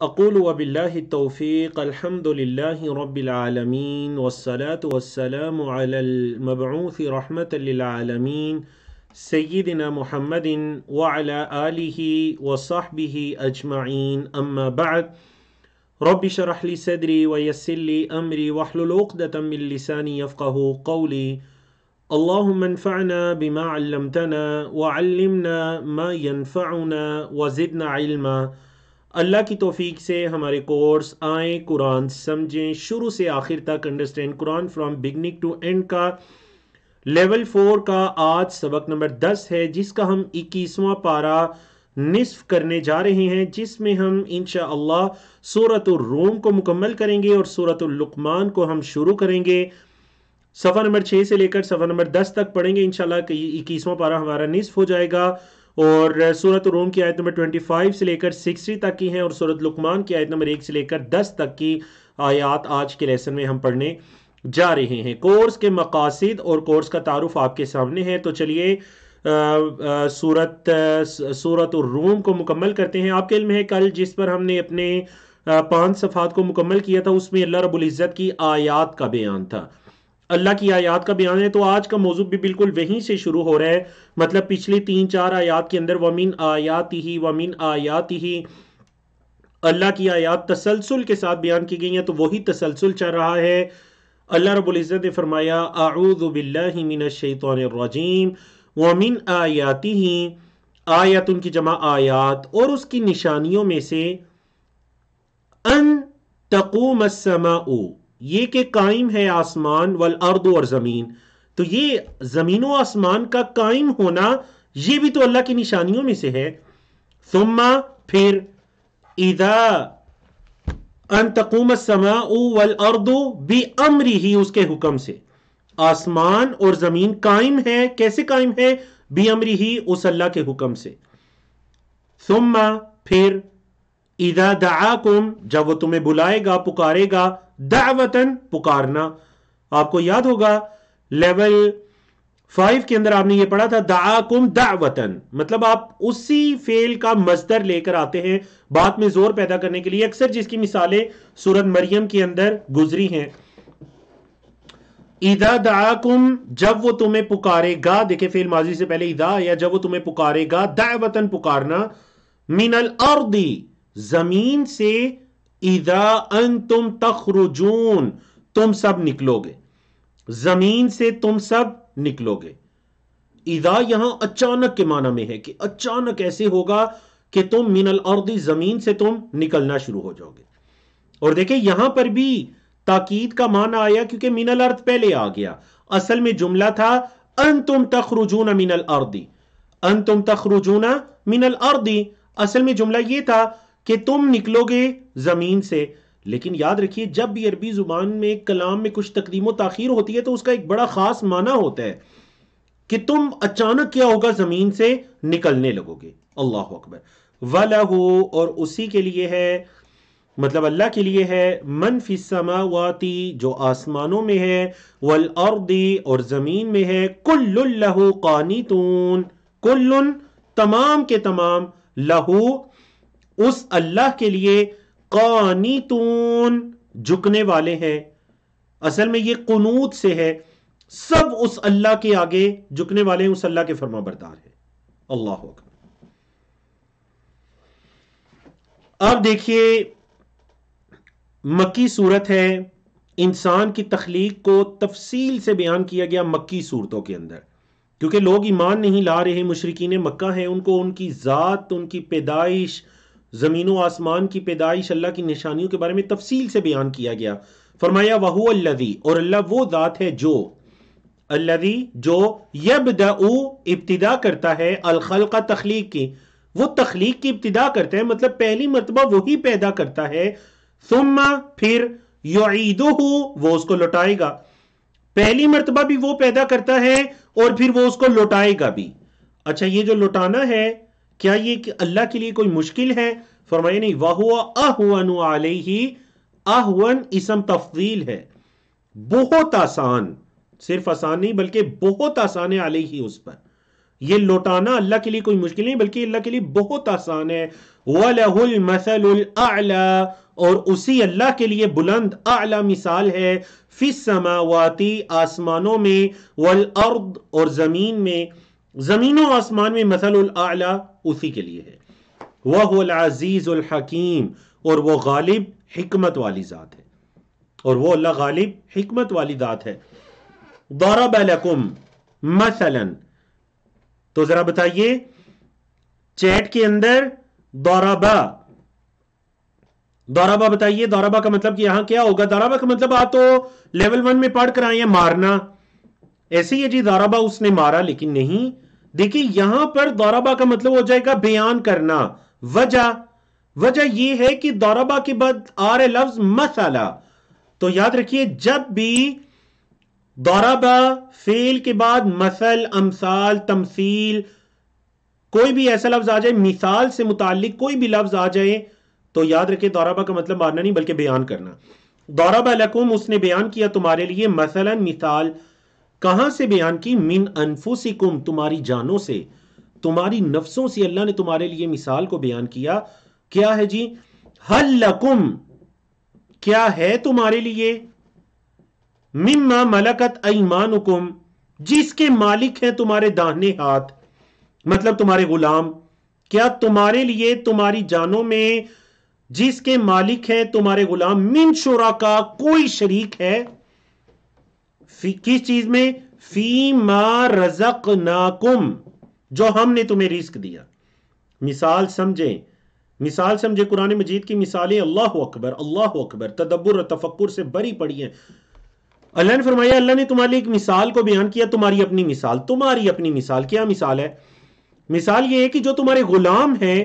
أقول وبالله التوفيق الحمد لله رب العالمين والصلاة والسلام على المبعوث رحمة للعالمين سيدنا محمد وعلى آله وصحبه أجمعين أما بعد رب شرح لي صدري ويسر لي أمري واحلل عقدة من لساني يفقه قولي اللهم انفعنا بما علمتنا وعلمنا ما ينفعنا وزدنا علما अल्लाह की तोफ़ी से हमारे कोर्स आए कुरान समझें शुरू से आखिर तक understand Quran from beginning to end का लेवल फोर का आज सबक नंबर दस है जिसका हम इक्कीसवां पारा निसफ करने जा रहे हैं जिसमें हम इन सूरत रोम को मुकम्मल करेंगे और सूरत लुकमान को हम शुरू करेंगे सफ़ा नंबर छः से लेकर सफ़ा नंबर दस तक पढ़ेंगे इनशाला इक्कीसवा इक्कीसवां पारा हमारा निसफ हो जाएगा और सूरत रोम की आयत नंबर 25 से लेकर 60 तक की हैं और सूरत लुकमान की आयत नंबर एक से लेकर 10 तक की आयात आज के लेसन में हम पढ़ने जा रहे हैं कोर्स के मकासद और कोर्स का तारुफ आपके सामने है तो चलिए सूरत सूरत और रूम को मुकम्मल करते हैं आपके इल्म है कल जिस पर हमने अपने पांच सफ़ात को मुकम्मल किया था उसमें अल्लाह रबुल्ज़त की आयात का बयान था अल्लाह की आयात का बयान है तो आज का मौजूद भी बिल्कुल वहीं से शुरू हो रहा है मतलब पिछली तीन चार आयात के अंदर वमीन आयात ही वमीन आयात ही अल्लाह की आयात तसलसल के साथ बयान की गई है तो वही तसलसल चल रहा है अल्लाह रबुल्ज़त ने फरमाया आऊदबिल्लिमिनशैतरजीम वमिन आयाती ही आयत उनकी जमा आयात और उसकी निशानियों में से अन तकूमसमा ये के कायम है आसमान वल अर्द और ज़मीन तो ये ज़मीन व आसमान का कायम होना ये भी तो अल्लाह की निशानियों में से है सुम्मा फिर इदा अनतकूम समा वल अर्दो भी अमरी ही उसके हुक्म से आसमान और ज़मीन कायम है कैसे कायम है भी अमरी ही उस अल्लाह के हुक्म से सुम्मा फिर इदा दुम जब वो तुम्हें बुलाएगा पुकारेगा दावतन पुकारना आपको याद होगा लेवल फाइव के अंदर आपने ये पढ़ा था दाकुम दावतन मतलब आप उसी फेल का मजदर लेकर आते हैं बात में जोर पैदा करने के लिए अक्सर जिसकी मिसालें सूरत मरियम के अंदर गुजरी हैं ईदा दाकुम जब वो तुम्हें पुकारेगा देखे फेल माजी से पहले ईदा या जब वो तुम्हें पुकारेगा दावतन पुकारना मिनल और जमीन से इदा अन तुम तखरुजून तुम सब निकलोगे जमीन से तुम सब निकलोगे ईदा यहां अचानक के माना में है कि अचानक ऐसे होगा कि तुम मिनल अर्दी जमीन से तुम निकलना शुरू हो जाओगे और देखिए यहां पर भी ताकीद का माना आया क्योंकि मिनल अर्थ पहले आ गया असल में जुमला था अन तुम तखरुजून मिनल दी अन तुम तखरुजूना मिनल दी असल में जुमला यह था कि तुम निकलोगे ज़मीन से लेकिन याद रखिए जब भी अरबी ज़ुबान में कलाम में कुछ तकदीम तखीर होती है तो उसका एक बड़ा ख़ास माना होता है कि तुम अचानक क्या होगा ज़मीन से निकलने लगोगे अल्लाह अकबर वाला हो और उसी के लिए है मतलब अल्लाह के लिए है मन फिसमावाती जो आसमानों में है वल अर्दी और ज़मीन में है कुल्लु लहू कानी तून कुल्लुन तमाम के तमाम लहू उस अल्लाह के लिए कौनीतून झुकने वाले हैं असल में ये कनूत से है सब उस अल्लाह के आगे झुकने वाले उस अल्लाह के फर्मा बरदार है अल्लाह अब देखिए मक्की सूरत है इंसान की तखलीक को तफसील से बयान किया गया मक्की सूरतों के अंदर क्योंकि लोग ईमान नहीं ला रहे मशरकिन मक्का है उनको उनकी ज़ात उनकी पैदाइश ज़मीन व आसमान की पैदाइश अल्लाह की निशानियों के बारे में तफसील से बयान किया गया फरमाया वहू अल्लदी और अल्लाह वो ज़ात है जो अल्लदी जो यबद इब्तदा करता है अलखल का तख्लीक की वो तख्लीक की इब्तदा करता है मतलब पहली मरतबा वही पैदा करता है सुम्मा फिर युदो वो उसको लौटाएगा पहली मरतबा भी वो पैदा करता है और फिर वो उसको लौटाएगा भी अच्छा ये जो लौटाना है क्या ये कि अल्लाह के लिए कोई मुश्किल है फरमाया नहीं वाह अहवन ही अहवन इसम तफजील है बहुत आसान सिर्फ आसान नहीं बल्कि बहुत आसान है आलही उस पर ये लौटाना अल्लाह के लिए कोई मुश्किल नहीं बल्कि अल्लाह के लिए बहुत आसान है वलहुल मसल आला और उसी अल्लाह के लिए बुलंद आला मिसाल है फिस समावाती आसमानों में वल अर्द और ज़मीन में जमीनों आसमान में मसल आला उसी के लिए है वह अजीज उल हकीम और वो गालिब हमत वाली ज़ात है और वो अल्लाह गालिब हमत वाली ज़ात है दौरा बलकुम मसलन तो ज़रा बताइए चैट के अंदर दौराबा दौराबा बताइए दौराबा का मतलब कि यहां क्या होगा दौराबा का मतलब आ तो लेवल वन में पढ़ कर आए हैं मारना ऐसे ही जी दाराबा उसने मारा लेकिन नहीं देखिए यहां पर दौराबा का मतलब हो जाएगा बयान करना वजह वजह यह है कि दौराबा के बाद आ रहे लफ्ज मसाला तो याद रखिए जब भी दौराबा फेल के बाद मसल अमसाल तमसील कोई भी ऐसा लफ्ज आ जाए मिसाल से मुतालिक कोई भी लफ्ज आ जाए तो याद रखिए दौराबा का मतलब मारना नहीं बल्कि बयान करना दौराबा लकुम उसने बयान किया तुम्हारे लिए मसलन मिसाल कहां से बयान की मिन अनफुसिकुम तुम्हारी जानों से तुम्हारी नफ्सों से अल्लाह ने तुम्हारे लिए मिसाल को बयान किया क्या है जी हल लकुम क्या है तुम्हारे लिए मिम्मा मलकत ईमान जिसके मालिक हैं तुम्हारे दाहने हाथ मतलब तुम्हारे गुलाम क्या तुम्हारे लिए तुम्हारी जानों में जिसके मालिक हैं तुम्हारे गुलाम मिन शोरा का कोई शरीक है किस चीज में फी मा रजक नाकुम जो हमने तुम्हें रिस्क दिया मिसाल समझे मिसाल समझे कुरान मजीद की मिसालें अल्लाह अकबर अल्लाह अकबर तदब्बर और तफक्र से बड़ी पड़ी हैं अल्लाह ने फरमाया अल्लाह ने तुम्हारी एक मिसाल को बयान किया तुम्हारी अपनी मिसाल तुम्हारी अपनी मिसाल क्या मिसाल है मिसाल ये है कि जो तुम्हारे गुलाम हैं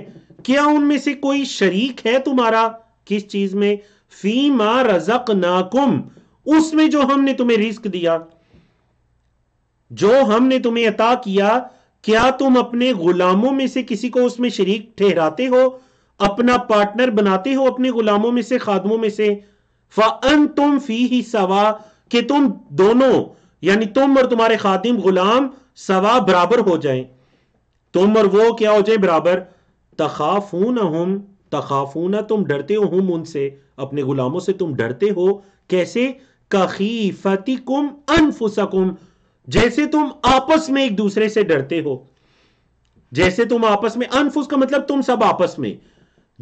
क्या उनमें से कोई शरीक है तुम्हारा किस चीज में फी मा रजक नाकुम उसमें जो हमने तुम्हें रिस्क दिया जो हमने तुम्हें अता किया क्या तुम अपने गुलामों में से किसी को उसमें शरीक ठहराते हो अपना पार्टनर बनाते हो अपने गुलामों में से खादमों में से फन तुम फी ही सवा कि तुम दोनों यानी तुम और तुम्हारे खातिम गुलाम सवा बराबर हो जाए तुम और वो क्या हो जाए बराबर तखाफून हम ना तुम डरते हो हम उनसे अपने गुलामों से तुम डरते हो कैसे कखीफती कुम अनफुसकुम जैसे तुम आपस में एक दूसरे से डरते हो जैसे तुम आपस में अनफुस का मतलब तुम सब आपस में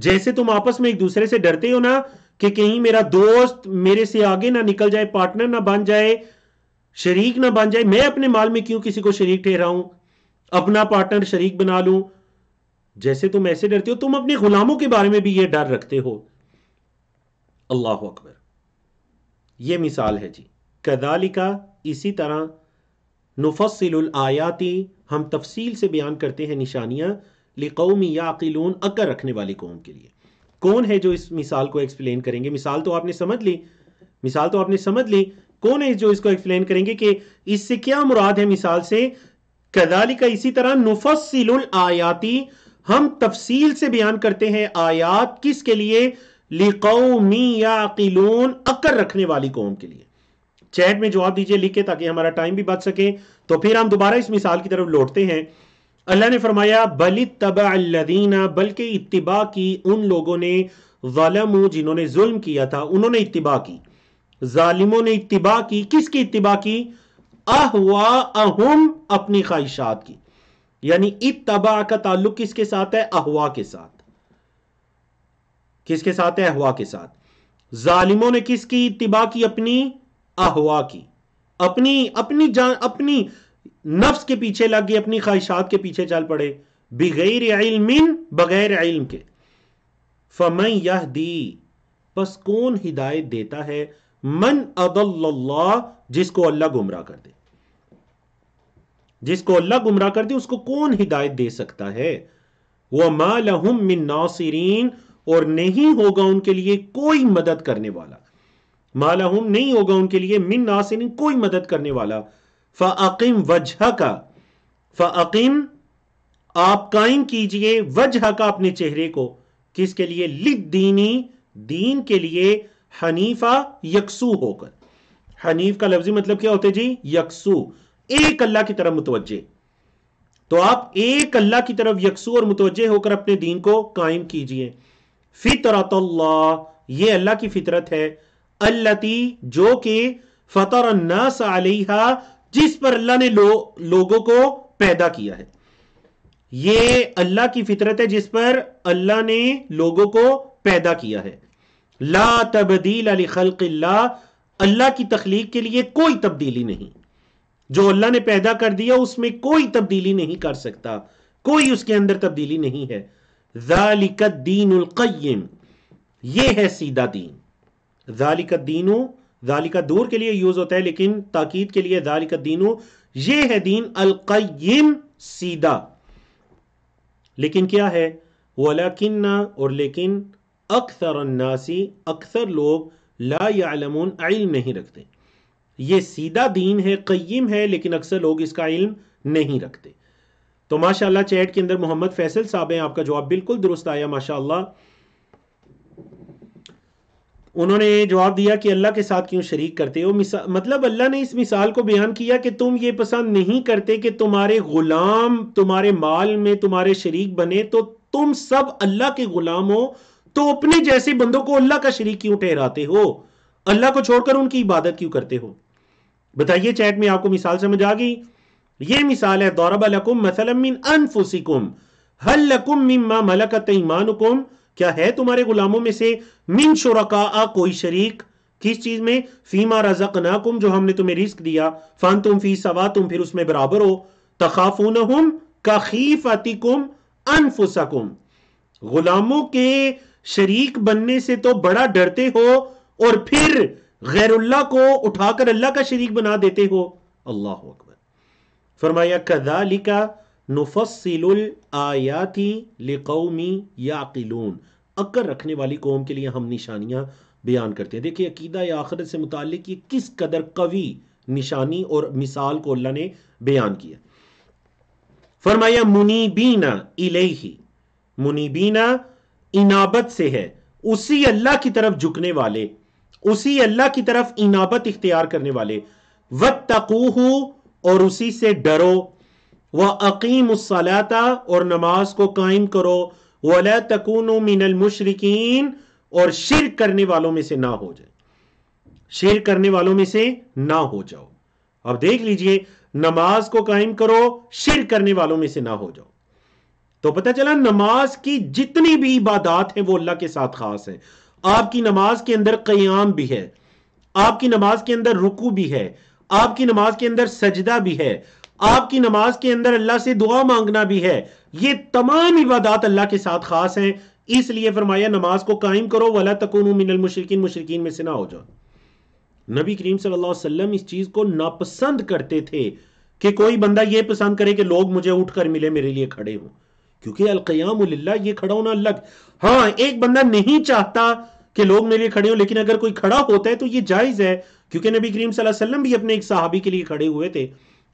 जैसे तुम आपस में एक दूसरे से डरते हो ना कि कहीं मेरा दोस्त मेरे से आगे ना निकल जाए पार्टनर ना बन जाए शरीक ना बन जाए मैं अपने माल में क्यों किसी को शरीक ठहराऊं अपना पार्टनर शरीक बना लूं जैसे तुम ऐसे डरते हो तुम अपने गुलामों के बारे में भी यह डर रखते हो अल्लाह अकबर ये मिसाल है जी कदालिका इसी तरह नुफसिल आयाती हम तफसील से बयान करते हैं निशानियां लिकौमी याकिलून अकर रखने वाली कौम के लिए कौन है जो इस मिसाल को एक्सप्लेन करेंगे मिसाल तो आपने समझ ली मिसाल तो आपने समझ ली कौन है जो इसको एक्सप्लेन करेंगे कि इससे क्या मुराद है मिसाल से कदाली का इसी तरह नुफसिल आयाती हम तफसील से बयान करते हैं आयात किसके लिए लिकौमी याकिलून रखने वाली कौम के लिए चैट में जवाब दीजिए लिख के ताकि हमारा टाइम भी बच सके तो फिर हम दोबारा इस मिसाल की तरफ लौटते हैं अल्लाह ने फरमाया बल तबादीना बल्कि इतबा की उन लोगों ने ालम जिन्होंने जुल्म किया था उन्होंने इतबा की जालिमों ने इतबा की किसकी इतबा की अहवा अहम अपनी ख्वाहिशात की यानी इतबा का ताल्लुक किसके साथ है अहवा के साथ किसके साथ है अहवा के साथ जालिमों ने किसकी इतबा की अपनी अहवा की अपनी अपनी जान अपनी नफ्स के पीछे लग गए अपनी ख्वाहिशात के पीछे चल पड़े बगैर इल्मिन बगैर इल्म के फमई यह दी बस कौन हिदायत देता है मन अदल्लाह जिसको अल्लाह गुमराह कर दे जिसको अल्लाह गुमराह कर दे उसको कौन हिदायत दे सकता है वह मालहम मिन नासिरीन और नहीं होगा उनके लिए कोई मदद करने वाला मालाहूम नहीं होगा उनके लिए मिन नासिन कोई मदद करने वाला फ़ाकिम वजह का फ़ाकिम आप कायम कीजिए वजह का अपने चेहरे को किसके लिए लिद दीनी दीन के लिए हनीफा यकसू होकर हनीफ का लफ्जी मतलब क्या होते जी यकसू एक अल्लाह की तरफ मुतवजे तो आप एक अल्लाह की तरफ यकसू और मुतवजे होकर अपने दीन को कायम कीजिए फितरत ये अल्लाह की फितरत है अल्लाती जो कि फतर नस जिस पर अल्लाह ने लो, लोगों को पैदा किया है ये अल्लाह की फितरत है जिस पर अल्लाह ने लोगों को पैदा किया है ला तबदील अली खल्ला अल्लाह की तखलीक के लिए कोई तब्दीली नहीं जो अल्लाह ने पैदा कर दिया उसमें कोई तब्दीली नहीं कर सकता कोई उसके अंदर तब्दीली नहीं है जालिकत दीन उलकयम यह है सीधा दीन जालिकत दीनू जालिका दूर के लिए यूज होता है लेकिन ताकीद के लिए जालिकत दीनो यह है दीन अलकयम सीधा लेकिन क्या है वो वलाकिन्ना और लेकिन अक्सर नासी अक्सर लोग ला यालमून इल्म नहीं रखते ये सीधा दीन है कय्यम है लेकिन अक्सर लोग इसका इल्म नहीं रखते तो माशाल्लाह चैट के अंदर मोहम्मद फैसल साहब हैं आपका जवाब बिल्कुल दुरुस्त आया माशाल्लाह उन्होंने जवाब दिया कि अल्लाह के साथ क्यों शरीक करते हो मतलब अल्लाह ने इस मिसाल को बयान किया कि तुम ये पसंद नहीं करते कि तुम्हारे गुलाम तुम्हारे माल में तुम्हारे शरीक बने तो तुम सब अल्लाह के गुलाम हो तो अपने जैसे बंदों को अल्लाह का शरीक क्यों ठहराते हो अल्लाह को छोड़कर उनकी इबादत क्यों करते हो बताइए चैट में आपको मिसाल समझ आ गई ये मिसाल है दौरब मसलमिन अनफुसिकुम हल लकुम मिम्मा मलकत ईमानुकुम क्या है तुम्हारे गुलामों में से मिन शुरका कोई शरीक किस चीज में फीमा रजक नाकुम जो हमने तुम्हें रिस्क दिया फान तुम फी सवा तुम फिर उसमें बराबर हो तखाफून हम कखीफ अतिकुम अनफुसकुम गुलामों के शरीक बनने से तो बड़ा डरते हो और फिर गैरुल्ला को उठाकर अल्लाह का शरीक बना देते हो अल्लाह फरमाया कदालिका नुफसिल आयाति लिकौमी याकिलून अकर रखने वाली कौम के लिए हम निशानियाँ बयान करते हैं देखिए अकीदा या आखरत से मुतल ये किस कदर कवि निशानी और मिसाल को अल्लाह ने बयान किया फरमाया मुनीबीना इलेही मुनीबीना इनाबत से है उसी अल्लाह की तरफ झुकने वाले उसी अल्लाह की तरफ इनाबत इख्तियार करने वाले वत्तकूहू और उसी से डरो वह अकीम उसलाता और नमाज को कायम करो वला तकून मिनल मुशरकिन और शिर करने वालों में से ना हो जाए शिर करने वालों में से ना हो जाओ अब देख लीजिए नमाज को कायम करो शिर करने वालों में से ना हो जाओ तो पता चला नमाज की जितनी भी इबादात हैं वो अल्लाह के साथ खास है आपकी नमाज के अंदर क्याम भी है आपकी नमाज के अंदर रुकू भी है आपकी नमाज के अंदर सजदा भी है आपकी नमाज के अंदर अल्लाह से दुआ मांगना भी है ये तमाम इबादत अल्लाह के साथ खास हैं इसलिए फरमाया नमाज को कायम करो वला तकुन मिनल मुशरकिन मुशरकिन में से ना हो जाओ नबी करीम सल्लल्लाहु अलैहि वसल्लम इस चीज़ को नापसंद करते थे कि कोई बंदा ये पसंद करे कि लोग मुझे उठकर मिले मेरे लिए खड़े हों क्योंकि अलकयाम ये खड़ा होना अलग हाँ एक बंदा नहीं चाहता कि लोग मेरे लिए खड़े हो लेकिन अगर कोई खड़ा होता है तो ये जायज़ है क्योंकि नबी करीम वसल्लम भी अपने एक सहाबी के लिए खड़े हुए थे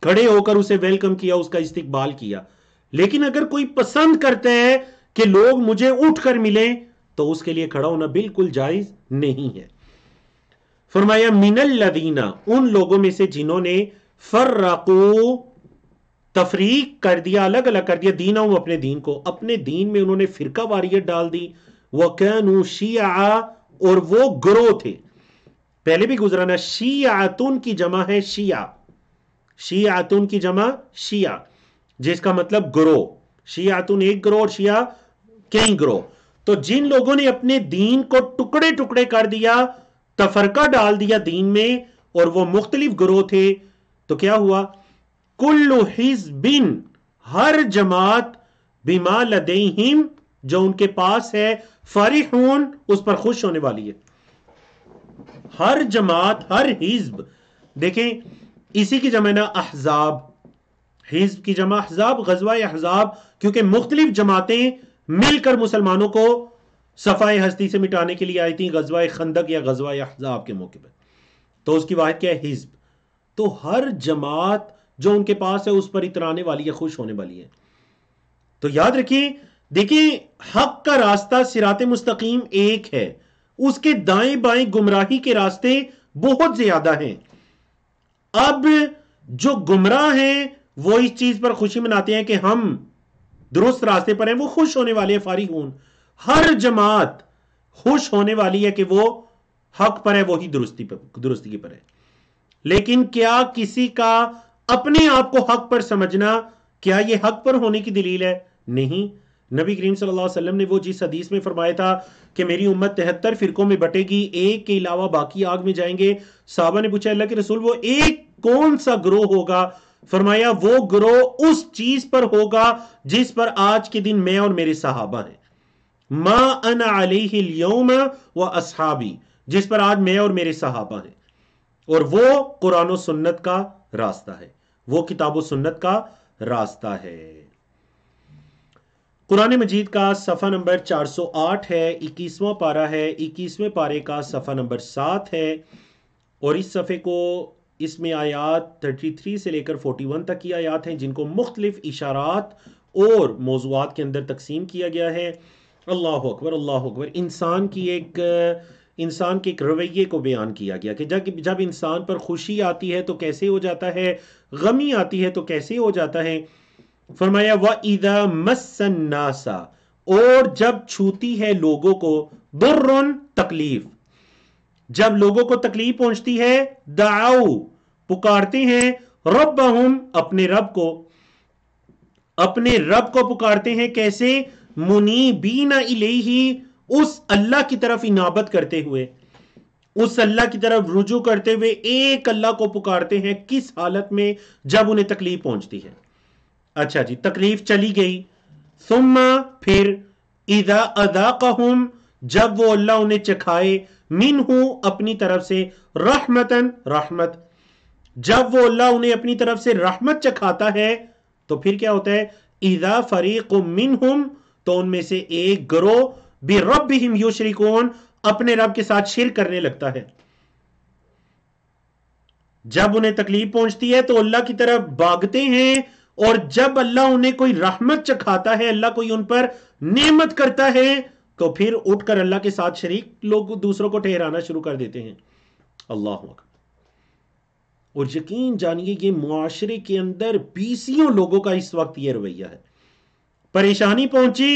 खड़े होकर उसे वेलकम किया उसका इस्तकबाल किया लेकिन अगर कोई पसंद करते हैं कि लोग मुझे उठकर मिलें तो उसके लिए खड़ा होना बिल्कुल जायज नहीं है फरमाया मिनल लदीना उन लोगों में से जिन्होंने फर्रको तफरीक कर दिया अलग अलग कर दिया दीना हूं अपने दीन को अपने दीन में उन्होंने फिरका वारियत डाल दी वह कैनू शिया और वो ग्रो थे पहले भी गुजराना शी आतून की जमा है शिया शी आतून की जमा शिया जिसका मतलब ग्रो शी आतून एक ग्रो और शिया कई ग्रो तो जिन लोगों ने अपने दीन को टुकड़े टुकड़े कर दिया तफरका डाल दिया दीन में और वो मुख्तलिफ ग्रो थे तो क्या हुआ कुल्लु बिन हर जमात बीमा लदेहिम जो उनके पास है फरिहून उस पर खुश होने वाली है हर जमात हर हिजब देखें इसी की जमा ना अहजाब हिजब की जमा अहजाब गजवा अहजाब क्योंकि मुख्तलिफ जमातें मिलकर मुसलमानों को सफाई हस्ती से मिटाने के लिए आई थी गजवा खंदक या गजवा अहजाब के मौके पर तो उसकी वाहद क्या है हिजब तो हर जमात जो उनके पास है उस पर इतराने वाली है खुश होने वाली है तो याद रखिए देखिए हक का रास्ता सिरात मुस्तकीम एक है उसके दाएं बाएं गुमराही के रास्ते बहुत ज्यादा हैं अब जो गुमराह हैं वो इस चीज पर खुशी मनाते हैं कि हम दुरुस्त रास्ते पर हैं वो खुश होने वाले हैं फारिगून हर जमात खुश होने वाली है कि वो हक पर है वही दुरुस्ती पर दुरुस्ती पर है लेकिन क्या किसी का अपने आप को हक पर समझना क्या यह हक पर होने की दलील है नहीं नबी करीम सल्लल्लाहु अलैहि वसल्लम ने वो जिस हदीस में फरमाया था कि मेरी उम्मत तिहत्तर फिरकों में बटेगी एक के अलावा बाकी आग में जाएंगे साहबा ने पूछा अल्लाह के रसूल वो एक कौन सा ग्रोह होगा फरमाया वो ग्रोह उस चीज पर होगा जिस पर आज के दिन मैं और मेरे साहबा हैं मा अन अलम व असहाबी जिस पर आज मैं और मेरे साहबा हैं और वो कुरान सुन्नत का रास्ता है वो किताब सुन्नत का रास्ता है कुरान मजीद का सफ़ा नंबर चार सौ आठ है इक्कीसवा पारा है इक्कीसवें पारे का सफ़ा नंबर सात है और इस सफ़े को इसमें आयात थर्टी थ्री से लेकर वन तक की आयात हैं जिनको मुख्तलिफ इशारात और मौजूद के अंदर तकसीम किया गया है अल्लाह अकबर अल्लाह अकबर इंसान की एक इंसान के एक रवैये को बयान किया गया कि जब जब इंसान पर खुशी आती है तो कैसे हो जाता है गमी आती है तो कैसे हो जाता है फरमाया व ईदा मसन्नासा और जब छूती है लोगों को दुर्रन तकलीफ जब लोगों को तकलीफ पहुंचती है दाऊ पुकारते हैं रब अपने रब को अपने रब को पुकारते हैं कैसे मुनी बीना इलेही उस अल्लाह की तरफ इनाबत करते हुए उस अल्लाह की तरफ रुजू करते हुए एक अल्लाह को पुकारते हैं किस हालत में जब उन्हें तकलीफ पहुंचती है अच्छा जी तकलीफ चली गई सुम्मा फिर इदा अदा कहम जब वो अल्लाह उन्हें चखाए मिन हूं अपनी तरफ से रहमतन रहमत जब वो अल्लाह उन्हें अपनी तरफ से रहमत चखाता है तो फिर क्या होता है इदा फरीक मिन हूं तो उनमें से एक ग्रो भी रब हिम यूशरिकोन अपने रब के साथ शिर करने लगता है जब उन्हें तकलीफ पहुंचती है तो अल्लाह की तरफ भागते हैं और जब अल्लाह उन्हें कोई रहमत चखाता है अल्लाह कोई उन पर नेमत करता है तो फिर उठकर अल्लाह के साथ शरीक लोग दूसरों को ठहराना शुरू कर देते हैं अल्लाह और यकीन जानिए ये मुआशरे के अंदर बीसियों लोगों का इस वक्त ये रवैया है परेशानी पहुंची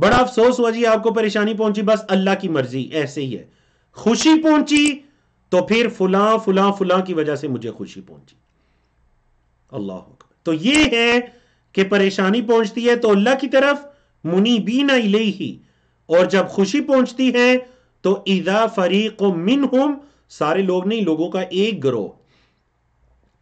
बड़ा अफसोस हुआ जी आपको परेशानी पहुंची बस अल्लाह की मर्जी ऐसे ही है खुशी पहुंची तो फिर फुला फुला फुला की वजह से मुझे खुशी पहुंची अल्लाह होगा तो ये है कि परेशानी पहुंचती है तो अल्लाह की तरफ मुनीबीना ही और जब खुशी पहुंचती है तो इदा फरीक मिन सारे लोग नहीं लोगों का एक ग्रोह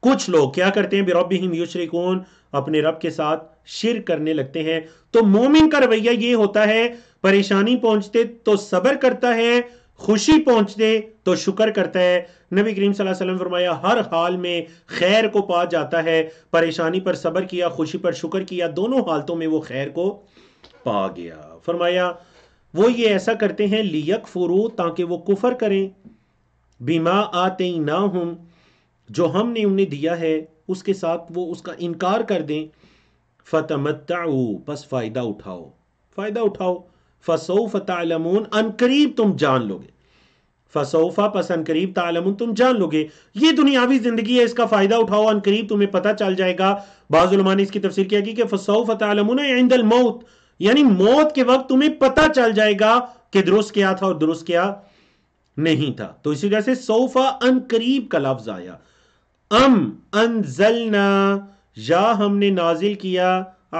कुछ लोग क्या करते हैं बेरोबी हिम युशरिकून अपने रब के साथ शिर करने लगते हैं तो मोमिन का रवैया ये होता है परेशानी पहुंचते तो सबर करता है खुशी पहुंच दे तो शुक्र करता है नबी करीम वसल्लम फरमाया हर हाल में खैर को पा जाता है परेशानी पर सब्र किया खुशी पर शुक्र किया दोनों हालतों में वो खैर को पा गया फरमाया वो ये ऐसा करते हैं लियक फुरू ताकि वो कुफर करें बीमा आते ही ना हम जो हमने उन्हें दिया है उसके साथ वो उसका इनकार कर दें फतमत्ता बस फ़ायदा उठाओ फ़ायदा उठाओ फसोफ तालमून अनकरीब तुम जान लोगे फसोफा पस अनकरीब तालमून तुम जान लोगे ये दुनियावी जिंदगी है इसका फायदा उठाओ अनकरीब तुम्हें पता चल जाएगा बाजुलमा ने इसकी तफसर किया कि फसोफ तालमून इंदल मौत यानी मौत के वक्त तुम्हें पता चल जाएगा कि दुरुस्त क्या था और दुरुस्त क्या नहीं था तो इसी वजह से सोफा अन करीब का लफ्ज आया अम अनजलना या हमने नाजिल किया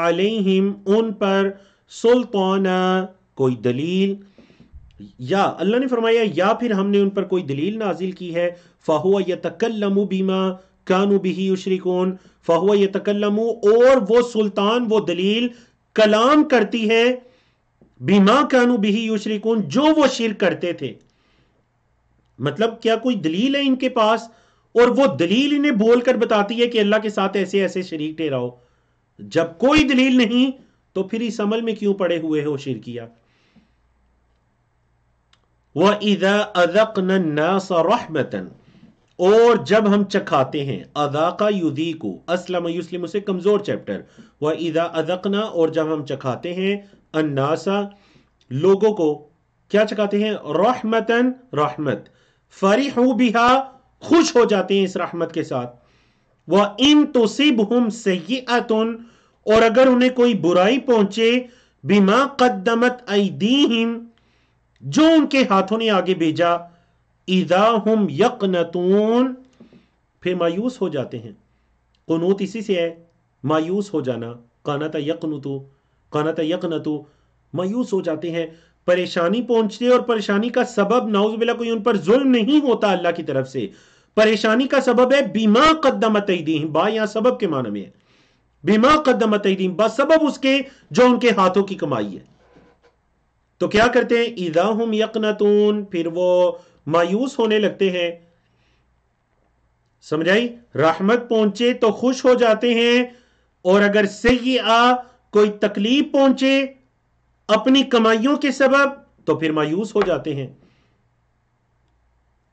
आलिम उन पर सुल्ताना कोई दलील या अल्लाह ने फरमाया या फिर हमने उन पर कोई दलील नाजिल की है फाहुआ या तकल्लमु बीमा कानू बिही उशरिकोन फाहुआ या तकल्लमु और वो सुल्तान वो दलील कलाम करती है बीमा कानू बिही उशरिकोन जो वो शिर करते थे मतलब क्या कोई दलील है इनके पास और वो दलील इन्हें बोलकर बताती है कि अल्लाह के साथ ऐसे ऐसे शरीक ठहराओ जब कोई दलील नहीं तो फिर इस अमल में क्यों पड़े हुए हो शिरकिया व और जब हम चखाते हैं अदाका युदी को असलम युस्लिम उसे कमज़ोर चैप्टर व इदा अदकना और जब हम चखाते हैं अन्नासा लोगों को क्या चखाते हैं रहमतन रहमत फरिह बिहा खुश हो जाते हैं इस रहमत के साथ वह इन तोसिब हम सही सयातन और अगर उन्हें कोई बुराई पहुंचे बिमा कदमत अदीम जो उनके हाथों ने आगे भेजा ईदा हम यकनतून फिर मायूस हो जाते हैं कनूत इसी से है मायूस हो जाना था कानाता था कानाता यकनतु मायूस हो जाते हैं परेशानी पहुंचती है और परेशानी का सबब नाउज बिला कोई उन पर जुल्म नहीं होता अल्लाह की तरफ से परेशानी का सबब है बीमा कदमत बा यहां सबब के मान में है बीमा कदमत बा सबब उसके जो उनके हाथों की कमाई है तो क्या करते हैं ईदा हम यकनतून फिर वो मायूस होने लगते हैं समझाई रहमत पहुंचे तो खुश हो जाते हैं और अगर सही आ कोई तकलीफ पहुंचे अपनी कमाइयों के सबब तो फिर मायूस हो जाते हैं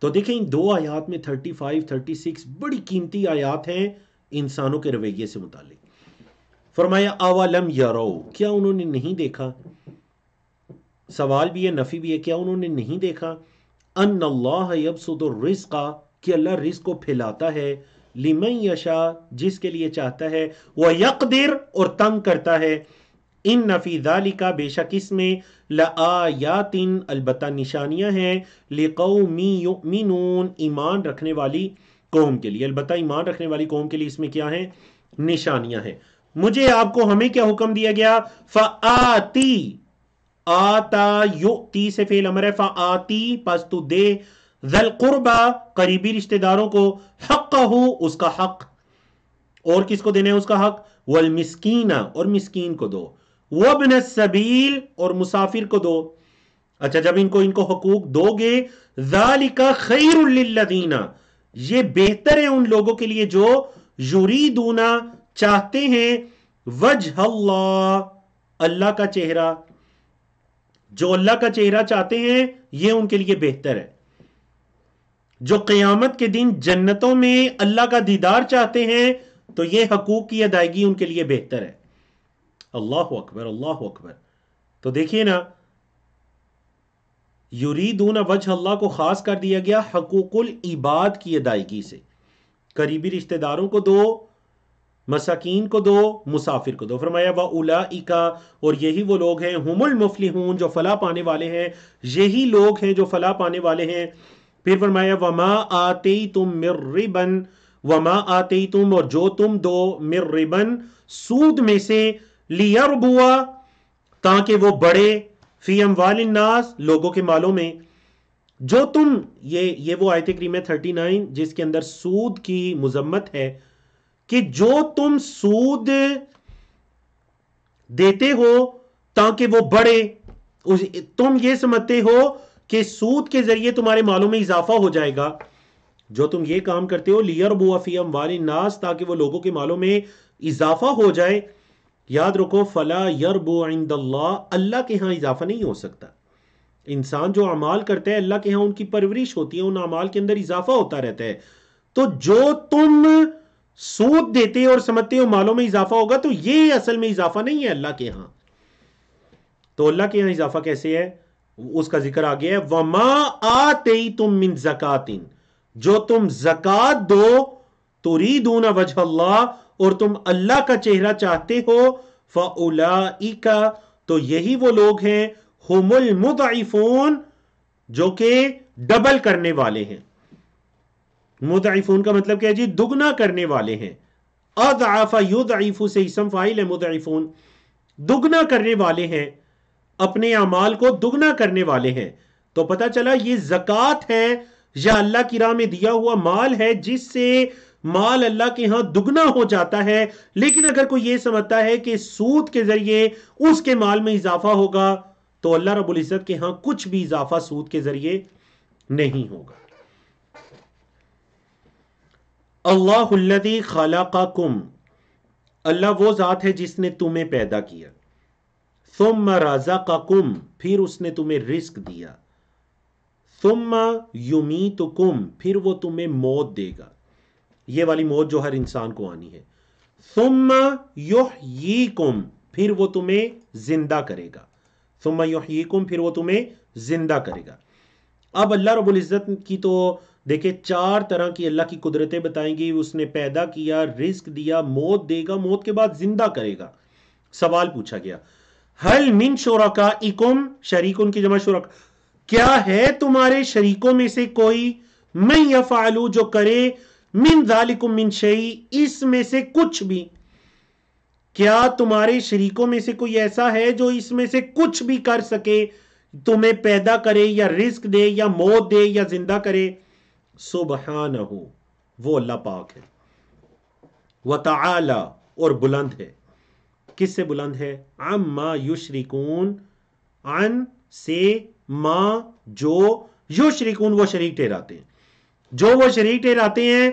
तो देखें दो आयात में 35, 36 बड़ी कीमती आयात हैं इंसानों के रवैये से मुतालिक फरमाया आवालम यारो क्या उन्होंने नहीं देखा सवाल भी है नफ़ी भी है क्या उन्होंने नहीं देखा अन अल्लाह कि अल्लाह रिज़ को फैलाता है लिमई यशा जिसके लिए चाहता है वह यकदिर और तंग करता है इन नफीदाली का बेशक इसमें लआयातिन अलबत् निशानियाँ हैं लिकौमीन ईमान रखने वाली कौम के लिए अलबत् ईमान रखने वाली कौम के लिए इसमें क्या है निशानियां हैं मुझे आपको हमें क्या हुक्म दिया गया फ आती आता यु ती से फेल अमर है आती पस तू दे जल कुर्बा करीबी रिश्तेदारों को हक हो उसका हक और किसको देना है उसका हक वल मिसकीना और मिसकीन को दो वबन सबील और मुसाफिर को दो अच्छा जब इनको इनको हकूक दोगे जालिका खैरदीना ये बेहतर है उन लोगों के लिए जो जुरी दूना चाहते हैं वजह अल्लाह का चेहरा जो अल्लाह का चेहरा चाहते हैं ये उनके लिए बेहतर है जो क़यामत के दिन जन्नतों में अल्लाह का दीदार चाहते हैं तो ये हकूक़ की अदायगी उनके लिए बेहतर है अल्लाह अकबर अल्लाह अकबर तो देखिए ना दून वज अल्लाह को ख़ास कर दिया गया हकूक़ुल इबाद की अदायगी से करीबी रिश्तेदारों को दो मसाकीन को दो मुसाफिर को दो फरमाया व उला इका और यही वो लोग हैं हमुल मुफलिहून जो फला पाने वाले हैं यही लोग हैं जो फला पाने वाले हैं फिर फरमाया वमा आते तुम मिर रिबन वमा आते तुम और जो तुम दो मिर रिबन सूद में से लियरबुआ ताकि वो बड़े फीम वालनास लोगों के मालों में जो तुम ये ये वो आयत करीम है थर्टी नाइन जिसके अंदर सूद की मजम्मत है कि जो तुम सूद देते हो ताकि वो बढ़े तुम ये समझते हो कि सूद के जरिए तुम्हारे मालों में इजाफा हो जाएगा जो तुम ये काम करते हो लियर बुआफियम वाली नास ताकि वो लोगों के मालों में इजाफा हो जाए याद रखो फला यरबू आइंदल्ला अल्लाह के यहां इजाफा नहीं हो सकता इंसान जो अमाल करता है अल्लाह के यहां उनकी परवरिश होती है उन अमाल के अंदर इजाफा होता रहता है तो जो तुम सूद देते और समझते हो मालों में इजाफा होगा तो ये असल में इजाफा नहीं है अल्लाह के यहां तो अल्लाह के यहां इजाफा कैसे है उसका जिक्र आ गया है वमा आते तुम मिन जकातिन जो तुम जक़ात दो तो रीदूना वजह अल्लाह और तुम अल्लाह का चेहरा चाहते हो फ़लाइका तो यही वो लोग हैं हुमुल मुदाइफून जो कि डबल करने वाले हैं मुदाइफून का मतलब क्या है जी दुगना करने वाले हैं अदाफा आइफू से इसम फाइल है मुदाइफून दुगना करने वाले हैं अपने अमाल को दुगना करने वाले हैं तो पता चला ये जक़ात है या अल्लाह की राह में दिया हुआ माल है जिससे माल अल्लाह के यहां दुगना हो जाता है लेकिन अगर कोई ये समझता है कि सूद के जरिए उसके माल में इजाफा होगा तो अल्लाह रबुल्ज़त के यहाँ कुछ भी इजाफा सूद के जरिए नहीं होगा अल्लाहुल्लदी खलाका कुम अल्लाह वो ज़ात है जिसने तुम्हें पैदा किया सुम राजा का कुम फिर उसने तुम्हें रिस्क दिया सुम युमी तो कुम फिर वो तुम्हें मौत देगा ये वाली मौत जो हर इंसान को आनी है सुम योह यी कुम फिर वो तुम्हें जिंदा करेगा सुम योह यी कुम फिर वो तुम्हें जिंदा करेगा अब अल्लाह रबुल्ज़त की तो देखिए चार तरह की अल्लाह की कुदरतें बताएंगी उसने पैदा किया रिस्क दिया मौत देगा मौत के बाद जिंदा करेगा सवाल पूछा गया हल मिन शोरका इकुम शरीक उनकी जमा शोरक क्या है तुम्हारे शरीकों में से कोई मैं यह फालू जो करे मिन जालिकुम मिन शई इसमें से कुछ भी क्या तुम्हारे शरीकों में से कोई ऐसा है जो इसमें से कुछ भी कर सके तुम्हें पैदा करे या रिस्क दे या मौत दे या जिंदा करे सुबहान वो अल्लाह पाक है व तला और बुलंद है किससे बुलंद है अम माँ युशरिकून अन से मा जो युशरिकून वो शरीक ठहराते हैं जो वो शरीक ठहराते हैं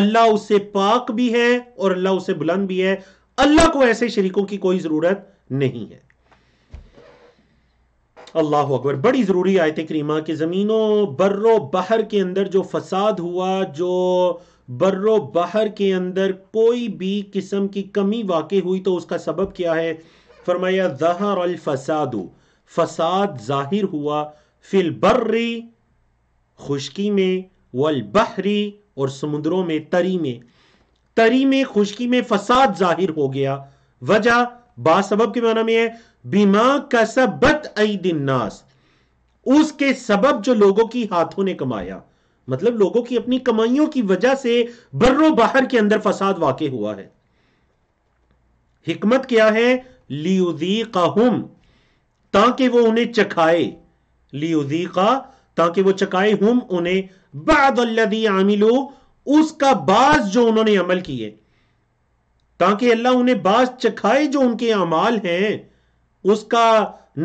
अल्लाह उससे पाक भी है और अल्लाह उससे बुलंद भी है अल्लाह को ऐसे शरीकों की कोई ज़रूरत नहीं है अल्लाह अकबर बड़ी ज़रूरी आयत करीमा कि ज़मीनों बर्रो बहर के अंदर जो फसाद हुआ जो बर्रो बहर के अंदर कोई भी किस्म की कमी वाक़ हुई तो उसका सबब क्या है फरमाया जहर अलफसादु फसाद ज़ाहिर हुआ फिल बर्री खुशकी में वल बहरी और समुद्रों में तरी में तरी में खुशकी में फसाद ज़ाहिर हो गया वजह बासबब के माना में है बीमा का सबत नास उसके सबब जो लोगों की हाथों ने कमाया मतलब लोगों की अपनी कमाइयों की वजह से बर्रो बाहर के अंदर फसाद वाक़ हुआ है हिकमत क्या है लियुदी काहुम ताकि वो उन्हें चखाए लियुदी का ताकि वो चखाए हम उन्हें बादल्लदी आमिलो उसका बाज जो उन्होंने अमल किए ताकि अल्लाह उन्हें बाज चखाए जो उनके अमाल हैं उसका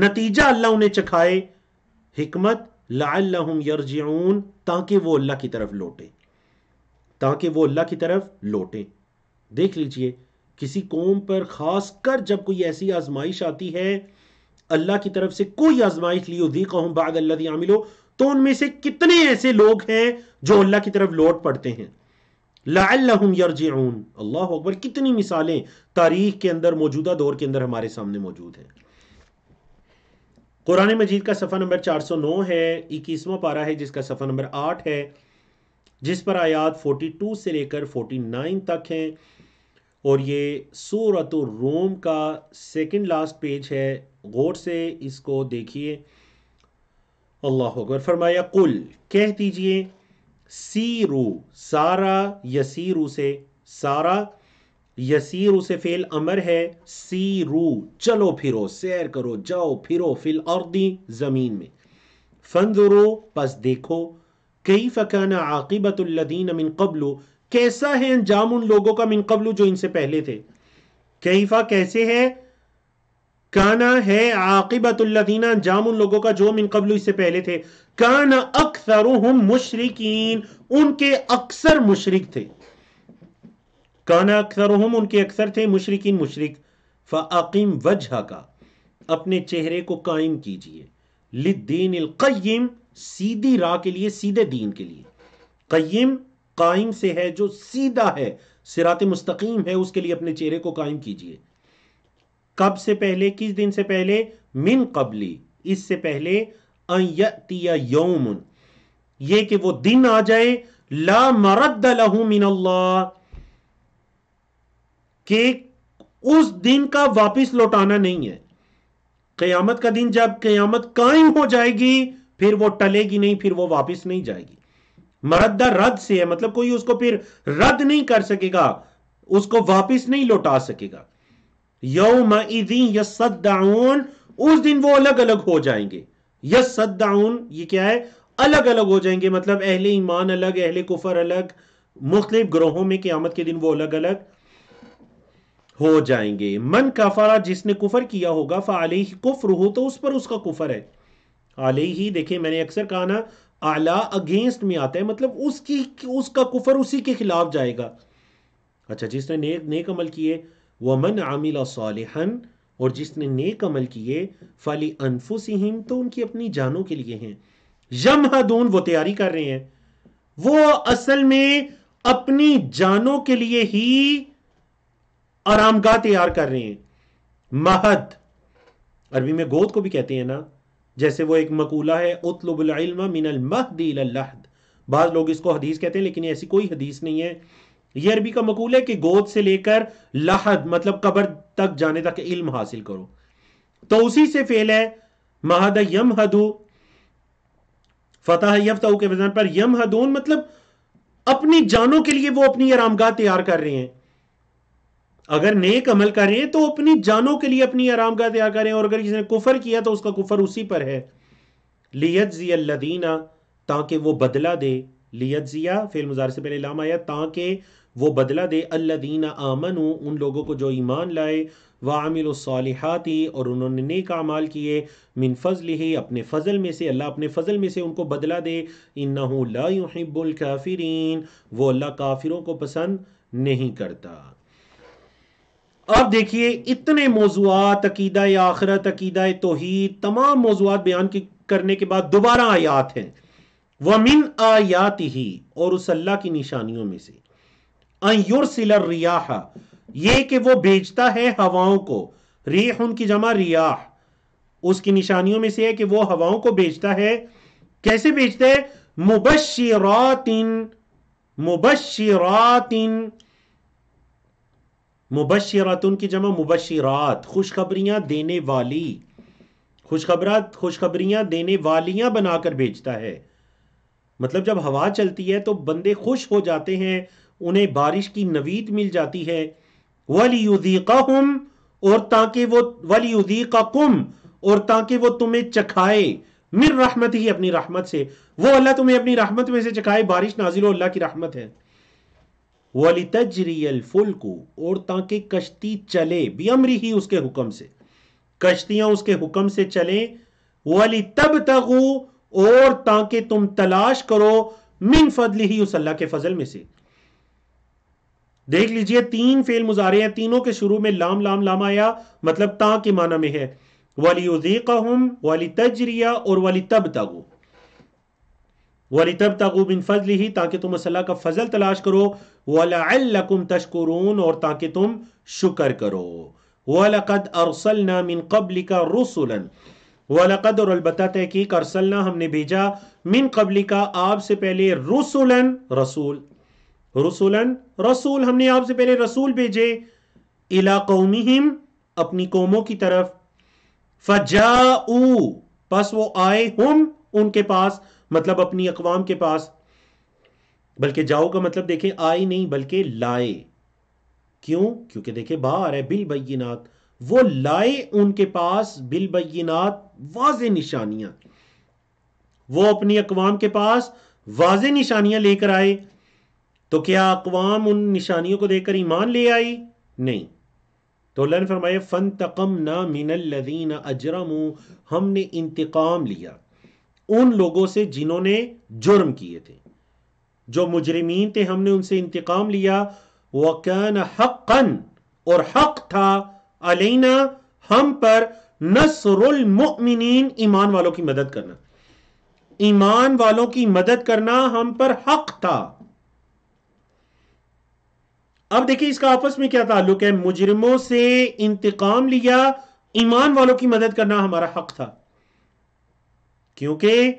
नतीजा अल्लाह उन्हें चखाए हिकमत लाम ताकि वो अल्लाह की तरफ लौटे ताकि वो अल्लाह की तरफ लौटे देख लीजिए किसी कौम पर ख़ास कर जब कोई ऐसी आजमाइश आती है अल्लाह की तरफ से कोई आजमाइश लियो दी कहूं बाद अल्लाह आमिलो तो उनमें से कितने ऐसे लोग हैं जो अल्लाह की तरफ लौट पड़ते हैं लाम यरजून अल्लाह अकबर कितनी मिसालें तारीख के अंदर मौजूदा दौर के अंदर हमारे सामने मौजूद है कुरान मजीद का सफ़ा नंबर चार सौ नौ है इक्कीसवां पारा है जिसका सफ़ा नंबर आठ है जिस पर आयात फोर्टी टू से लेकर फोर्टी नाइन तक है और ये सूरत रोम का सेकेंड लास्ट पेज है गौर से इसको देखिए अल्लाह अकबर फरमाया कुल कह दीजिए सीरू सारा यसीरू से सारा यसीरू से फेल अमर है सीरू चलो फिरो सैर करो जाओ फिरो फिल और दी ज़मीन में फंदरो पस देखो कई फ़काना आकिबतुल्लदीन अमिन कबलू कैसा है अंजाम उन लोगों का मिन कबलू जो इनसे पहले थे कैफा कैसे है काना है आकिबतुल्लदीना जाम उन लोगों का जो मिन कबल इससे पहले थे काना अक्सर मुशरकिन उनके अक्सर मुशरक थे काना अक्सर उनके अक्सर थे मुशरकिन मुशरक फ़ाकिम वजह का अपने चेहरे को कायम कीजिए लिद्दीन कयम सीधी राह के लिए सीधे दीन के लिए कयम कायम से है जो सीधा है सिरात मुस्तकीम है उसके लिए अपने चेहरे को कायम कीजिए कब से पहले किस दिन से पहले मिन कबली इससे पहले यौमुन ये कि वो दिन आ जाए ला मरद लहू मिन अल्लाह के उस दिन का वापस लौटाना नहीं है कयामत का दिन जब कयामत कायम हो जाएगी फिर वो टलेगी नहीं फिर वो वापस नहीं जाएगी मरद रद्द से है मतलब कोई उसको फिर रद्द नहीं कर सकेगा उसको वापस नहीं लौटा सकेगा यौम यसदाउन उस दिन वो अलग अलग हो जाएंगे यसदाउन ये क्या है अलग अलग हो जाएंगे मतलब अहले ईमान अलग अहले कुफर अलग मुख्तलिफ ग्रोहों में क्यामत के दिन वो अलग अलग हो जाएंगे मन काफारा जिसने कुफर किया होगा ही कुफर हो तो उस पर उसका कुफर है आले ही देखिये मैंने अक्सर कहा ना आला अगेंस्ट में आता है मतलब उसकी उसका कुफर उसी के खिलाफ जाएगा अच्छा जिसने नेक नेक अमल किए वमन आमिला सालिहन और जिसने नेक अमल किए फली अनफुसिम तो उनकी अपनी जानों के लिए हैं यम हदून वो तैयारी कर रहे हैं वो असल में अपनी जानों के लिए ही आरामगाह तैयार कर रहे हैं महद अरबी में गोद को भी कहते हैं ना जैसे वो एक मकूला है उतलबुल मिनल महद बाज लोग इसको हदीस कहते हैं लेकिन ऐसी कोई हदीस नहीं है ये अरबी का मकूल है कि गोद से लेकर लहद मतलब कबर तक जाने तक इल्म हासिल करो तो उसी से फेल है महद यम हदू फतह यफ्तऊ के वजन पर यम हदून मतलब अपनी जानों के लिए वो अपनी आरामगाह तैयार कर रहे हैं अगर नेक अमल कर रहे हैं तो अपनी जानों के लिए अपनी आरामगाह तैयार कर रहे हैं और अगर किसी ने कुफर किया तो उसका कुफर उसी पर है लियत जियादीना ताकि वो बदला दे लियत जिया फेल मुजार से पहले लाम आया ताकि वो बदला दे अल्लादीना आमन उन लोगों को जो ईमान लाए व आमिलसालहाती और उन्होंने नेक अमाल किए मिन फजल ही अपने फ़ज़ल में से अल्लाह अपने फ़ज़ल में से उनको बदला दे इन लाहिबुल काफिरीन वो अल्लाह काफिरों को पसंद नहीं करता अब देखिए इतने मौजूद अकीदा आखरत अकीदा तोहीद तमाम मौजूद बयान की करने के बाद दोबारा आयात हैं वमिन आयात ही और उस अल्लाह की निशानियों में से अयुर रियाह ये कि वो भेजता है हवाओं को रेह उनकी जमा रियाह उसकी निशानियों में से है कि वो हवाओं को भेजता है कैसे भेजते हैं मुबशरातिन मुबशरातिन मुबशरातुन की जमा मुबशरात खुशखबरियां देने वाली खुशखबरा खुशखबरियां देने वालियां बनाकर भेजता है मतलब जब हवा चलती है तो बंदे खुश हो जाते हैं उन्हें बारिश की नवीद मिल जाती है वलीका हम और ताकि वो वलीका कुम और ताकि वो तुम्हें चखाए मिर रहमत ही अपनी रहमत से वो अल्लाह तुम्हें अपनी रहमत में से चखाए बारिश नाजिल अल्लाह की रहमत है वली तजरियल फुलकू और ताकि कश्ती चले भी अमरी ही उसके हुक्म से कश्तियां उसके हुक्म से चलें वली तब तगू और ताकि तुम तलाश करो मिन फजल ही उस अल्लाह के फजल में से देख लीजिए तीन फेल मुजारे हैं तीनों के शुरू में लाम लाम लाम आया मतलब ता के माना में है वाली उजीका हम वाली तजरिया और वाली तब तगो वाली तब तगो बिन फजल ही ताकि तुम अल्लाह का फजल तलाश करो वालाकुम तशकुरून और ताकि तुम शुक्र करो वालकद अरसलना मिन कबल का रसुलन वालकद और अलबत् तहकीक अरसलना हमने भेजा मिन कबली का आपसे पहले रसुलन रसूल रसूलन रसूल हमने आपसे पहले रसूल भेजे इला कौमिहिम अपनी कौमों की तरफ फजा बस वो आए हम उनके पास मतलब अपनी अकवाम के पास बल्कि जाओ का मतलब देखें आए नहीं बल्कि लाए क्यों क्योंकि देखे बाहर है बिल बैनाथ वो लाए उनके पास बिल बैनाथ वाज निशानियां वो अपनी अकवाम के पास वाज निशानियां लेकर आए तो क्या अकवाम उन निशानियों को देखकर ईमान ले आई नहीं तो अल्लाह ने फरमाया फ़न तकम ना मिनल्लिन अजरम हमने इंतकाम लिया उन लोगों से जिन्होंने जुर्म किए थे जो मुजरमीन थे हमने उनसे इंतकाम लिया वकन हक़न और हक था अलैना हम पर मुमिनीन ईमान वालों की मदद करना ईमान वालों की मदद करना हम पर हक था अब देखिए इसका आपस में क्या ताल्लुक है मुजरिमों से इंतकाम लिया ईमान वालों की मदद करना हमारा हक था क्योंकि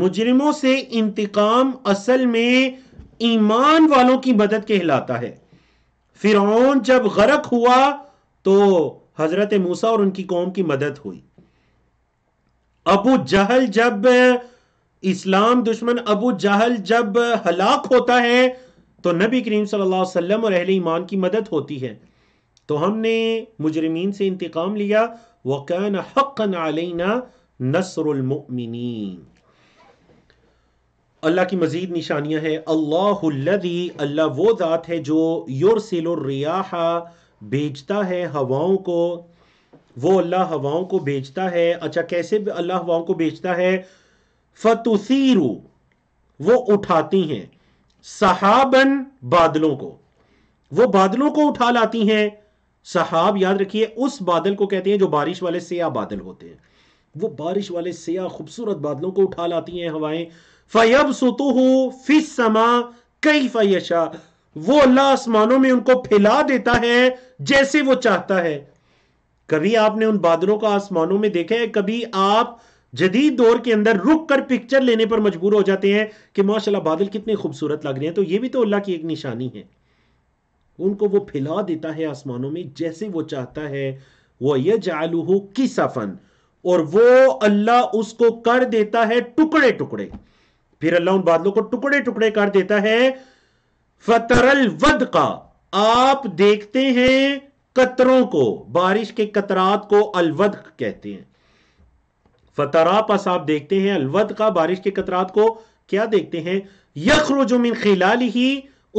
मुजरिमों से इंतकाम असल में ईमान वालों की मदद कहलाता है फिर जब गरक हुआ तो हजरत मूसा और उनकी कौम की मदद हुई अबू जहल जब इस्लाम दुश्मन अबू जहल जब हलाक होता है तो नबी करीम सल्लल्लाहु अलैहि वसल्लम और अहल ईमान की मदद होती है तो हमने मुजरमीन से इंतकाम लिया वकान हक़न आलना नसरमिन अल्लाह की मज़ीद निशानियाँ हैं अल्लाहदी अल्लाह वो ज़ात है जो योरसिलरियाह भेजता है हवाओं को वो अल्लाह हवाओं को भेजता है अच्छा कैसे अल्लाह हवाओं को भेजता है फतुसीरू वो उठाती हैं सहाबन बादलों को वो बादलों को उठा लाती हैं सहाब याद रखिए उस बादल को कहते हैं जो बारिश वाले सयाह बादल होते हैं वो बारिश वाले सयाह खूबसूरत बादलों को उठा लाती हैं हवाएं फयब सुतु हो फिस समा कई फैशा वो अल्लाह आसमानों में उनको फैला देता है जैसे वो चाहता है कभी आपने उन बादलों को आसमानों में देखा है कभी आप जदीद दौर के अंदर रुक कर पिक्चर लेने पर मजबूर हो जाते हैं कि माशाल्लाह बादल कितने खूबसूरत लग रहे हैं तो ये भी तो अल्लाह की एक निशानी है उनको वो फैला देता है आसमानों में जैसे वो चाहता है वह यह जालूह सफन और वो अल्लाह उसको कर देता है टुकड़े टुकड़े फिर अल्लाह उन बादलों को टुकड़े टुकड़े कर देता है फतरल वद का आप देखते हैं कतरों को बारिश के कतरात को अलवद कहते हैं फतरा पस आप देखते हैं अलवद का बारिश के कतरात को क्या देखते हैं यखरुजु मिन खिलाल ही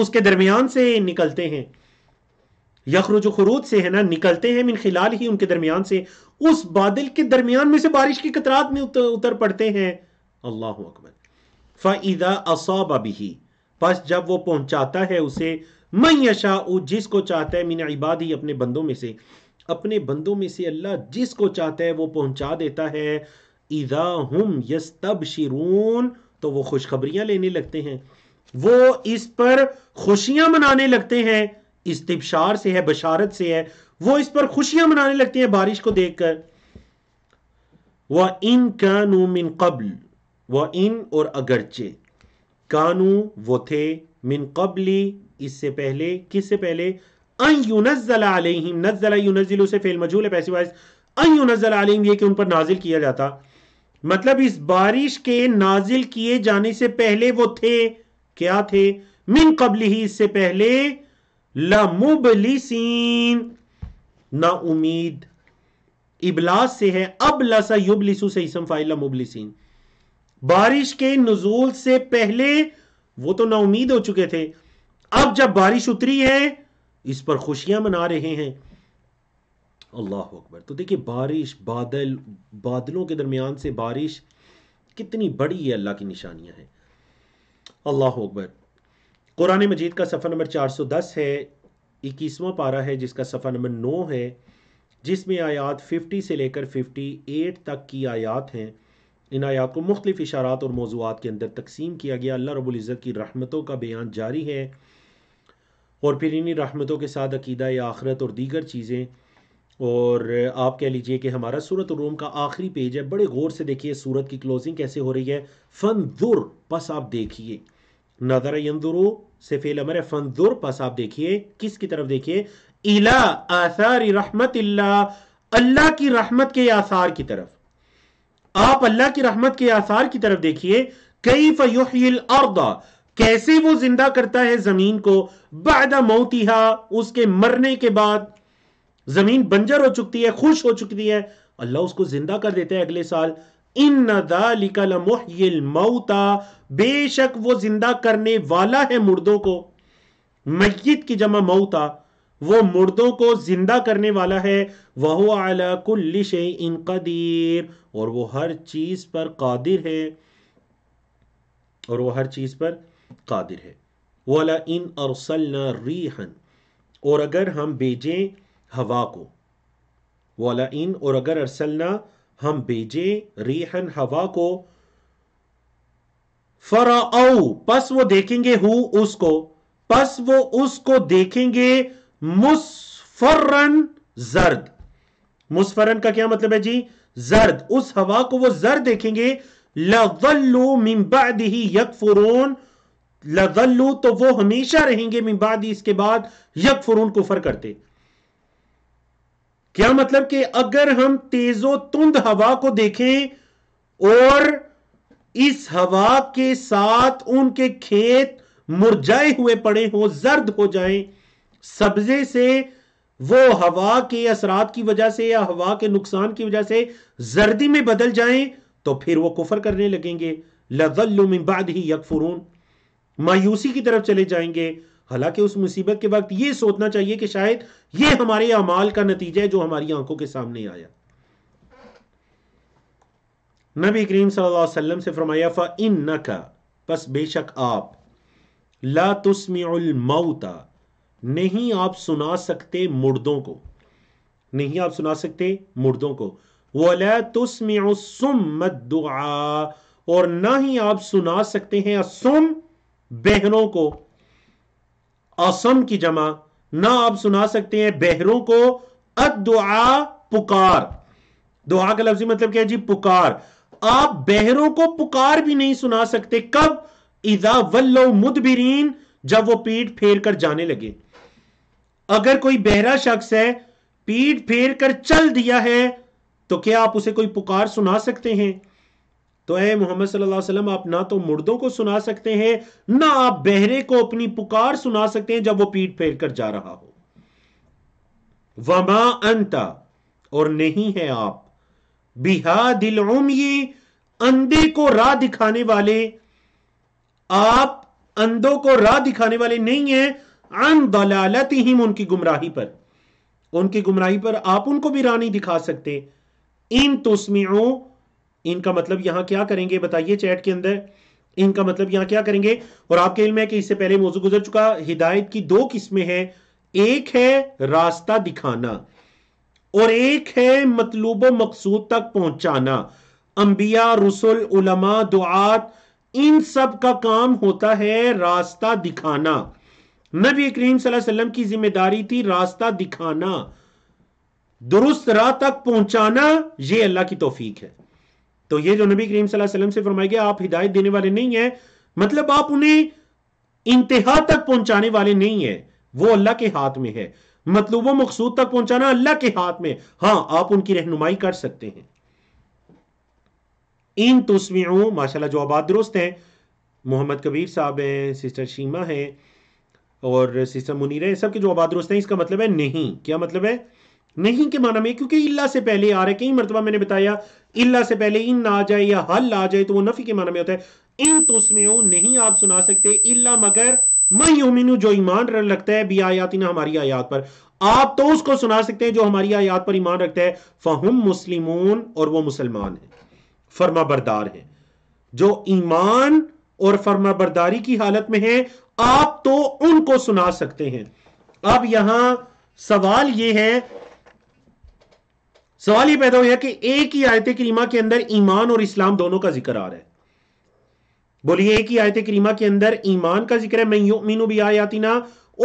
उसके दरमियान से निकलते हैं यखरुजु खरूद से है ना निकलते हैं मिन खिलाल ही उनके दरमियान से उस बादल के दरमियान में से बारिश की कतरात में उतर, उतर पड़ते हैं अल्लाह अकबर फ़ाइदा असाब अभी बस जब वो पहुंचाता है उसे मैं यशा जिसको चाहता है मीन ही अपने बंदों में से अपने बंदों में से अल्लाह जिसको चाहता है वो पहुंचा देता है इदा हम यस्तब शिरून तो वो खुशखबरियां लेने लगते हैं वो इस पर खुशियां मनाने लगते हैं इस्तिबशार से है बशारत से है वो इस पर खुशियां मनाने लगते हैं बारिश को देखकर वह इन कानू मिन कबल वह इन और अगरचे कानू वो थे मिन कबली इससे पहले किससे पहले अयुनजला नजला यूनजिल से फेल मजूल है पैसे वाइज अयुनजलाम ये कि उन पर नाजिल किया जाता मतलब इस बारिश के नाजिल किए जाने से पहले वो थे क्या थे मिन कबल ही इससे पहले लमुबलिसीन ना उम्मीद इबलास से है अब लसा युबलिसु से इसम फाइल लमुबलिसीन बारिश के नजूल से पहले वो तो ना उम्मीद हो चुके थे अब जब बारिश उतरी है इस पर खुशियां मना रहे हैं अल्लाह अकबर तो देखिए बारिश बादल बादलों के दरमियान से बारिश कितनी बड़ी है अल्लाह की निशानियाँ हैं अल्लाह अकबर कुरान मजीद का सफ़र नंबर 410 है इक्कीसवां पारा है जिसका सफ़र नंबर नौ है जिसमें आयात 50 से लेकर 58 तक की आयात हैं इन आयात को मुख्तलिफ इशारात और मौजूद के अंदर तकसीम किया गया अल्लाह रबुल्ज़त की रहमतों का बयान जारी है और फिर इन्हीं रहमतों के साथ अकीदा या आखरत और दीगर चीज़ें और आप कह लीजिए कि हमारा सूरत रूम का आखिरी पेज है बड़े गौर से देखिए सूरत की क्लोजिंग कैसे हो रही है दुर बस आप देखिए नजर यंदुरु से फेल अमर है दुर बस आप देखिए किस की तरफ देखिए इला आसार रहमत अल्लाह की रहमत के आसार की तरफ आप अल्लाह की रहमत के आसार की तरफ देखिए कई फयुहिल अर्दा कैसे वो जिंदा करता है जमीन को बाद मौतिहा उसके मरने के बाद जमीन बंजर हो चुकी है खुश हो चुकी है अल्लाह उसको जिंदा कर देते हैं अगले साल इन मऊता बेशक वो जिंदा करने वाला है मुर्दों को मैत की जमा मऊता वो मुर्दों को जिंदा करने वाला है वह आला कुल्लिश इन कदीर और वो हर चीज पर कादिर है और वो हर चीज पर कादिर है वो अला इन अरसल रीहन और अगर हम भेजें हवा को वाला इन और अगर अरसलना हम भेजे रेहन हवा को फरा पस वो देखेंगे हु उसको पस वो उसको देखेंगे मुस्फरन जर्द मुस्फरन का क्या मतलब है जी जर्द उस हवा को वो जर्द देखेंगे लवल्लू मिम्बादी यकफुरून लवल्लू तो वो हमेशा रहेंगे मिम्बादी इसके बाद यकफुरून कुफर करते क्या मतलब कि अगर हम तेजो तुंद हवा को देखें और इस हवा के साथ उनके खेत मुरझाए हुए पड़े हों जर्द हो जाएं सब्जे से वो हवा के असरात की वजह से या हवा के नुकसान की वजह से जर्दी में बदल जाएं तो फिर वो कुफर करने लगेंगे बाद ही यकफुरून मायूसी की तरफ चले जाएंगे हालांकि उस मुसीबत के वक्त ये सोचना चाहिए कि शायद ये हमारे अमाल का नतीजा है जो हमारी आंखों के सामने आया नबी करीम सल्लल्लाहु अलैहि वसल्लम से फरमाया फ़ा इन का बस बेशक आप ला तुस्मिउलमौता नहीं आप सुना सकते मुर्दों को नहीं आप सुना सकते मुर्दों को वला तुस्मिउसुम्मद दुआ और ना ही आप सुना सकते हैं असुम बहनों को असम की जमा ना आप सुना सकते हैं बहरों को अदुआ पुकार दुआ का लफ्जी मतलब क्या है जी पुकार आप बहरों को पुकार भी नहीं सुना सकते कब इजा वल्लो मुदबिरीन जब वो पीठ फेर कर जाने लगे अगर कोई बहरा शख्स है पीठ फेर कर चल दिया है तो क्या आप उसे कोई पुकार सुना सकते हैं तो है मोहम्मद सल्लल्लाहु अलैहि वसल्लम आप ना तो मुर्दों को सुना सकते हैं ना आप बहरे को अपनी पुकार सुना सकते हैं जब वो पीठ फेर कर जा रहा हो वमा अंता और नहीं है आप बिहा दिल ये अंधे को राह दिखाने वाले आप अंधों को राह दिखाने वाले नहीं है अन दलालत ही उनकी गुमराही पर उनकी गुमराही पर आप उनको भी राह नहीं दिखा सकते इन तुस्मियों इनका मतलब यहां क्या करेंगे बताइए चैट के अंदर इनका मतलब यहां क्या करेंगे और आपके इल्म है कि इससे पहले मौजू गुजर चुका हिदायत की दो किस्में हैं एक है रास्ता दिखाना और एक है मतलूब मकसूद तक पहुंचाना अंबिया रसुल उलमा दुआत इन सब का काम होता है रास्ता दिखाना नबी करीम वसल्लम की जिम्मेदारी थी रास्ता दिखाना दुरुस्त राह तक पहुंचाना यह अल्लाह की तोफीक है तो ये जो नबी करीम सलम से फरमाया आप हिदायत देने वाले नहीं है मतलब आप उन्हें इंतहा तक पहुंचाने वाले नहीं है वो अल्लाह के हाथ में है मतलूब मकसूद तक पहुंचाना अल्लाह के हाथ में हाँ आप उनकी रहनुमाई कर सकते हैं इन तस्वीरों माशाल्लाह जो आबाद दुरुस्त हैं मोहम्मद कबीर साहब हैं सिस्टर शीमा हैं और सिस्टर मुनीर हैं सबके जो आबाद दुरुस्त हैं इसका मतलब है नहीं क्या मतलब है नहीं के माना में क्योंकि इल्ला से पहले आ रहा है कई मरतबा मैंने बताया इल्ला से पहले इन आ जाए या हल आ जाए तो वो नफी के माना में होता है इन तो उसमें हो नहीं आप सुना सकते इल्ला मगर मैं जो ईमान लगता है बी आयाती ना हमारी आयात पर आप तो उसको सुना सकते हैं जो हमारी आयात पर ईमान रखता है फहम मुस्लिम और वो मुसलमान है फर्मा बरदार है जो ईमान और फर्मा बरदारी की हालत में है आप तो उनको सुना सकते हैं अब यहां सवाल यह है सवाल ये पैदा हुआ कि एक ही आयत करीमा के अंदर ईमान और इस्लाम दोनों का जिक्र आ रहा है बोलिए एक ही आयत करीमा के अंदर ईमान का जिक्र है मैं मीनू भी ना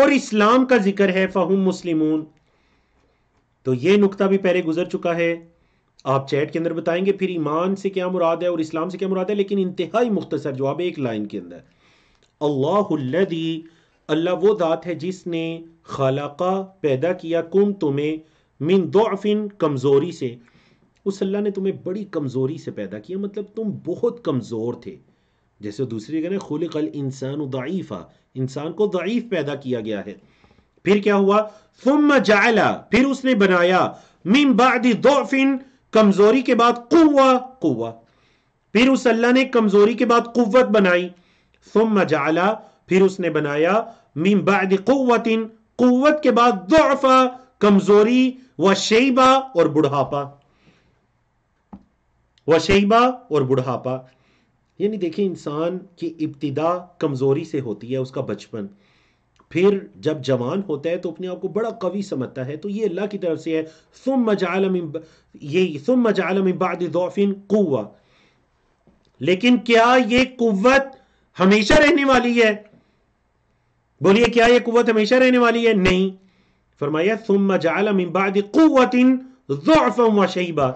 और इस्लाम का जिक्र है फ़ाहम मुस्लिमून तो यह नुकता भी पहले गुजर चुका है आप चैट के अंदर बताएंगे फिर ईमान से क्या मुराद है और इस्लाम से क्या मुराद है लेकिन इंतहाई मुख्तसर जवाब एक लाइन के अंदर अल्लाह अल्लाह वो दात है जिसने खलाका पैदा किया कुम तुम्हें मिन दोफिन कमज़ोरी से उस अल्लाह ने तुम्हें बड़ी कमज़ोरी से पैदा किया मतलब तुम बहुत कमज़ोर थे जैसे दूसरी कहने खुल कल इंसान दाइफ़ा इंसान को दाइफ पैदा किया गया है फिर क्या हुआ तुम जायला फिर उसने बनाया मीन बादी दोफिन कमज़ोरी के बाद कुआ कुआ फिर उस अल्लाह ने कमज़ोरी के बाद कुत बनाई तुम जाला फिर उसने बनाया मीन बाद कुतिन कुत के बाद दोफा कमजोरी व शेबा और बुढ़ापा व शेबा और बुढ़ापा यानी देखिए इंसान की इब्तदा कमजोरी से होती है उसका बचपन फिर जब जवान होता है तो अपने आप को बड़ा कवि समझता है तो ये अल्लाह की तरफ से है सुम मजालम ये सुम मजालम बादौफिन कुआ लेकिन क्या ये कुत हमेशा रहने वाली है बोलिए क्या ये कुत हमेशा रहने वाली है नहीं फरमाया सुम व शैबा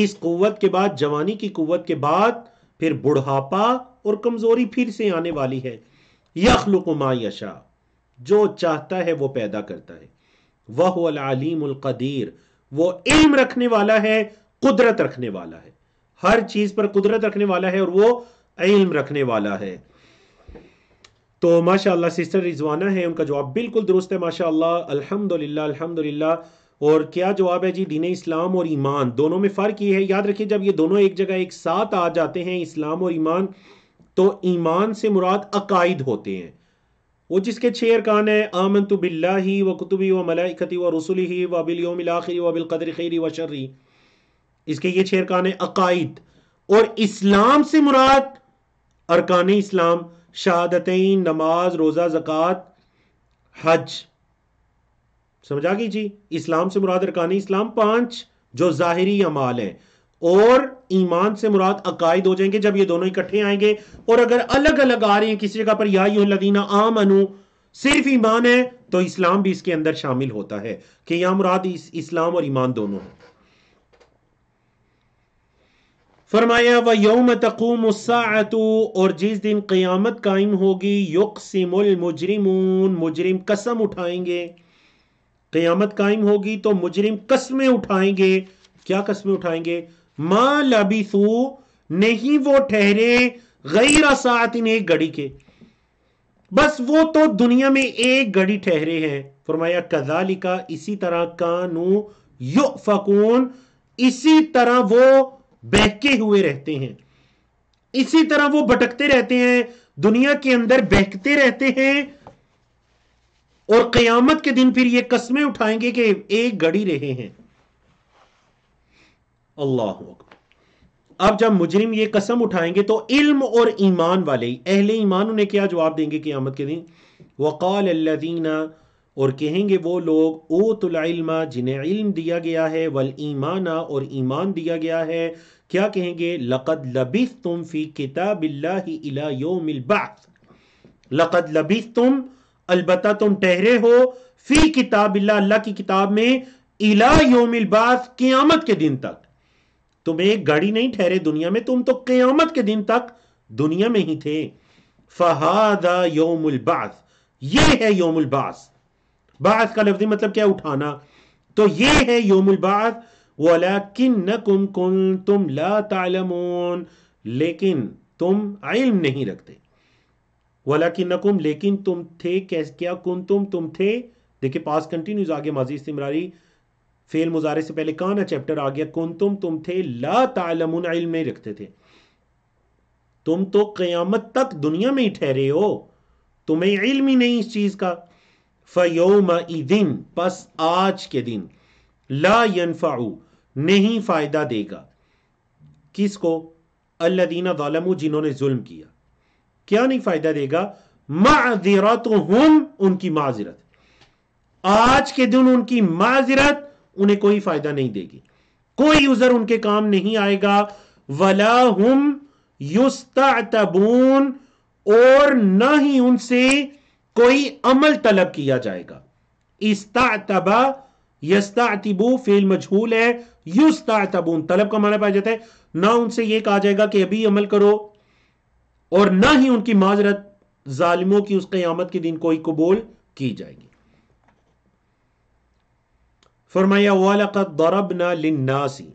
इस कुव्वत के बाद जवानी की कुव्वत के बाद फिर बुढ़ापा और कमजोरी फिर से आने वाली है मा यशा जो चाहता है वो पैदा करता है वह कदीर वो इल्म रखने वाला है कुदरत रखने वाला है हर चीज पर कुदरत रखने वाला है और वो इल्म रखने वाला है तो माशाल्लाह सिस्टर रिजवाना है उनका जवाब बिल्कुल दुरुस्त है माशाल्लाह अल्हम्दुलिल्लाह अल्हम्दुलिल्लाह और क्या जवाब है जी दीन इस्लाम और ईमान दोनों में फ़र्क ये है याद रखिए जब ये दोनों एक जगह एक साथ आ जाते हैं इस्लाम और ईमान तो ईमान से मुराद अकायद होते हैं वो जिसके छेर कान है आमन तो बिल्ला ही व कुतुबी व मलाइकती व रसुल ही व बिलयोम आखिरी व बिलकदर खैरी व शर्री इसके ये छेर कान है अकायद और इस्लाम से मुराद अरकान इस्लाम शहादतें नमाज रोज़ा जक़ात हज समझ आ गई जी इस्लाम से मुराद अरकानी इस्लाम पांच जो ज़ाहरी अमाल हैं और ईमान से मुराद अकायद हो जाएंगे जब ये दोनों इकट्ठे आएंगे और अगर अलग अलग आ रहे हैं किसी जगह पर या लदीना आम अनु सिर्फ ईमान है तो इस्लाम भी इसके अंदर शामिल होता है कि यह मुराद इस, इस्लाम और ईमान दोनों है फरमाया व यौम तकूम और जिस दिन क़यामत कायम होगी युकसिमुल मुजरिमून मुजरिम कसम उठाएंगे क़यामत कायम होगी तो मुजरिम कसमें उठाएंगे क्या कसमें उठाएंगे मा लबिसू नहीं वो ठहरे गैर इन एक घड़ी के बस वो तो दुनिया में एक घड़ी ठहरे हैं फरमाया कजालिका इसी तरह कानू यु फकून इसी तरह वो बहके हुए रहते हैं इसी तरह वो भटकते रहते हैं दुनिया के अंदर बहकते रहते हैं और कयामत के दिन फिर ये कस्में उठाएंगे कि एक घड़ी रहे हैं अल्लाह अब जब मुजरिम ये कसम उठाएंगे तो इल्म और ईमान वाले अहले ईमान उन्हें क्या जवाब देंगे कियामत के दिन वकाल अल्लादीना और कहेंगे वो लोग ओ तुलमा जिन्हें इल्म दिया गया है वल ईमाना और ईमान दिया गया है क्या कहेंगे लक़द लबिस तुम फ़ी किताब योमिलबाथ लक़द लबिस तुम अलबत् तुम ठहरे हो फ़ी किताब अल्लाह की किताब में इला योमिलबाथ क़्यामत के दिन तक तुम एक घड़ी नहीं ठहरे दुनिया में तुम तो क़्यामत के दिन तक दुनिया में ही थे फहादा योमुलबास ये है योमुलबास बास का लफ्जी मतलब क्या उठाना तो ये है योमुलबास वाला कुम कुन तुम ला लेकिन तुम इल्म नहीं रखते वाला कि नकुम लेकिन तुम थे कैस क्या कुन तुम तुम थे देखिए पास कंटिन्यूज आगे माजी इस्तेमरारी फेल मुजारे से पहले कहा ना चैप्टर आ गया कुन तुम तुम थे ला तालमून इल्म नहीं रखते थे तुम तो क़यामत तक दुनिया में ही ठहरे हो तुम्हें इल्म ही नहीं इस चीज़ का फ़योम पस आज के दिन ला नहीं फ़ायदा देगा किसको अल्लादीना वालम जिन्होंने जुल्म किया क्या नहीं फ़ायदा देगा माजरत हम उनकी माजिरत आज के दिन उनकी माजिरत उन्हें कोई फ़ायदा नहीं देगी कोई उज़र उनके काम नहीं आएगा वला हम युस्ता और ना ही उनसे कोई अमल तलब किया जाएगा इस्तातबा यस्तातिबू फेल मजहूल है युस्तातबून तलब का माना पाया जाता है ना उनसे यह कहा जाएगा कि अभी अमल करो और ना ही उनकी माजरत जालिमों की उस क्यामत के दिन कोई कबूल की जाएगी फरमाया वाल दौरब ना लिन्नासी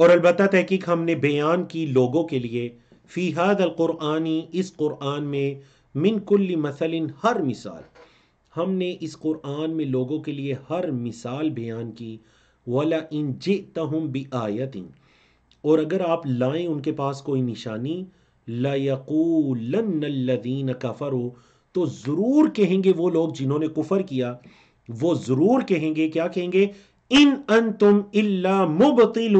और अलबत् तहकीक हमने बयान की लोगों के लिए फ़ी अल कुरानी इस कुरान में मिन कुल्ली मसलिन हर मिसाल हमने इस कुरान में लोगों के लिए हर मिसाल बयान की वाला इन जे तहम बी आयतिन और अगर आप लाएं उनके पास कोई निशानी लयकूलदीन कफ़र हो तो ज़रूर कहेंगे वो लोग जिन्होंने कुफ़र किया वो ज़रूर कहेंगे क्या कहेंगे इन अन तुम इला मुबतिल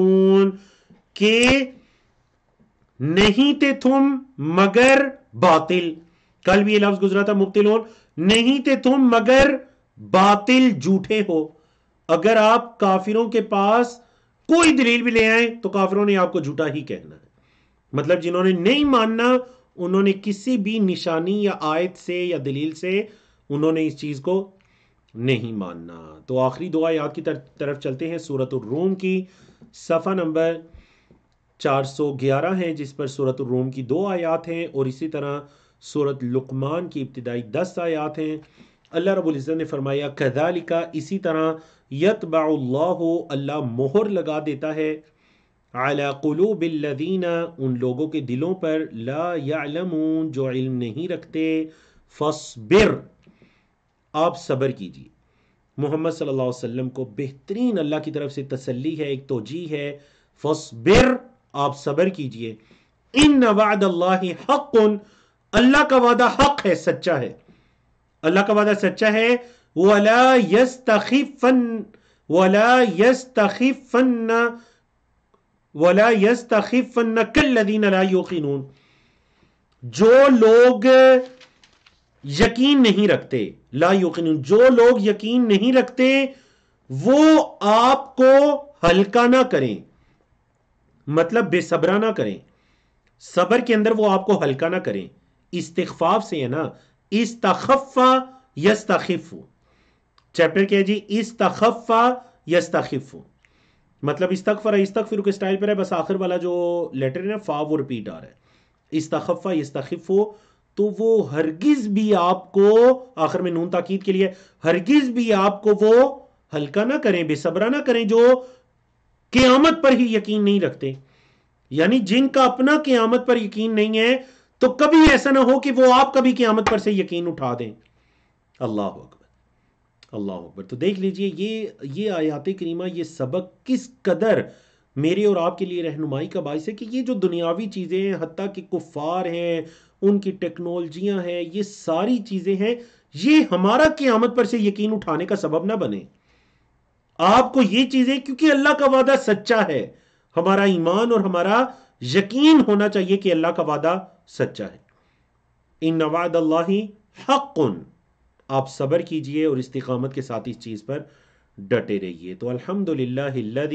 के नहीं थे तुम मगर बातिल कल भी ये लफ्ज गुजरा था मुफ्ती लोन नहीं थे तुम मगर बातिल झूठे हो अगर आप काफिरों के पास कोई दलील भी ले आए तो काफिरों ने आपको झूठा ही कहना है मतलब जिन्होंने नहीं मानना उन्होंने किसी भी निशानी या आयत से या दलील से उन्होंने इस चीज़ को नहीं मानना तो आखिरी दुआ याद की तर, तरफ चलते हैं सूरत रूम की सफ़ा नंबर 411 है जिस पर सूरत रूम की दो आयात हैं और इसी तरह सूरत लुकमान की इब्तदाई दस आयात हैं अल्लाह रबुल्ज़त ने फरमाया कदालिका इसी तरह यतबाल्ला अल्लाह मोहर लगा देता है आला बिल्लदीना उन लोगों के दिलों पर ला यालमून जो इल्म नहीं रखते फसबिर आप सब्र कीजिए मोहम्मद सल्लल्लाहु अलैहि वसल्लम को बेहतरीन अल्लाह की तरफ से तसल्ली है एक तोजी है फसबिर आप सब्र कीजिए इन नवाद अल्लाह हक़ अल्लाह का वादा हक है सच्चा है अल्लाह का वादा सच्चा है वला यस तखीफन वला तखीफन वला यस तखीफन कल्लदीन ला युकीनून जो लोग यकीन नहीं रखते ला युकीनून जो लोग यकीन नहीं रखते वो आपको हल्का ना करें मतलब बेसब्रा ना करें सबर के अंदर वो आपको हल्का ना करें इस्तफाफ से है ना इस तखफा यस यस्तखफ़ चैप्टर क्या है जी इस तखफा यस यस्तखफ़ मतलब इस इस्तकफर इस तक फिर स्टाइल पर है बस आखिर वाला जो लेटर है ना फा वो रिपीट आ रहा है इस तखफा इस्तखफ़ा तखिफ तो वो हरगिज भी आपको आखिर में नून ताकीद के लिए हरगिज भी आपको वो हल्का ना करें बेसब्रा ना करें जो क्यामत पर ही यकीन नहीं रखते यानी जिनका अपना क्यामत पर यकीन नहीं है तो कभी ऐसा ना हो कि वो आप कभी क्यामत पर से यकीन उठा दें अल्लाह अकबर अल्लाह अकबर तो देख लीजिए ये ये आयात करीमा ये सबक किस कदर मेरे और आपके लिए रहनुमाई का बायस है कि ये जो दुनियावी चीज़ें हैं हती कि कुफ़ार हैं उनकी टेक्नोलॉजियाँ हैं ये सारी चीज़ें हैं ये हमारा क़्यामत पर से यकीन उठाने का सबब ना बने आपको ये चीज़ें क्योंकि अल्लाह का वादा सच्चा है हमारा ईमान और हमारा यकीन होना चाहिए कि अल्लाह का वादा सच्चा है इन नवाद अल्लाह हक आप सब्र कीजिए और इस्तकामत के साथ इस चीज़ पर डटे रहिए तो अल्हम्दुलिल्लाह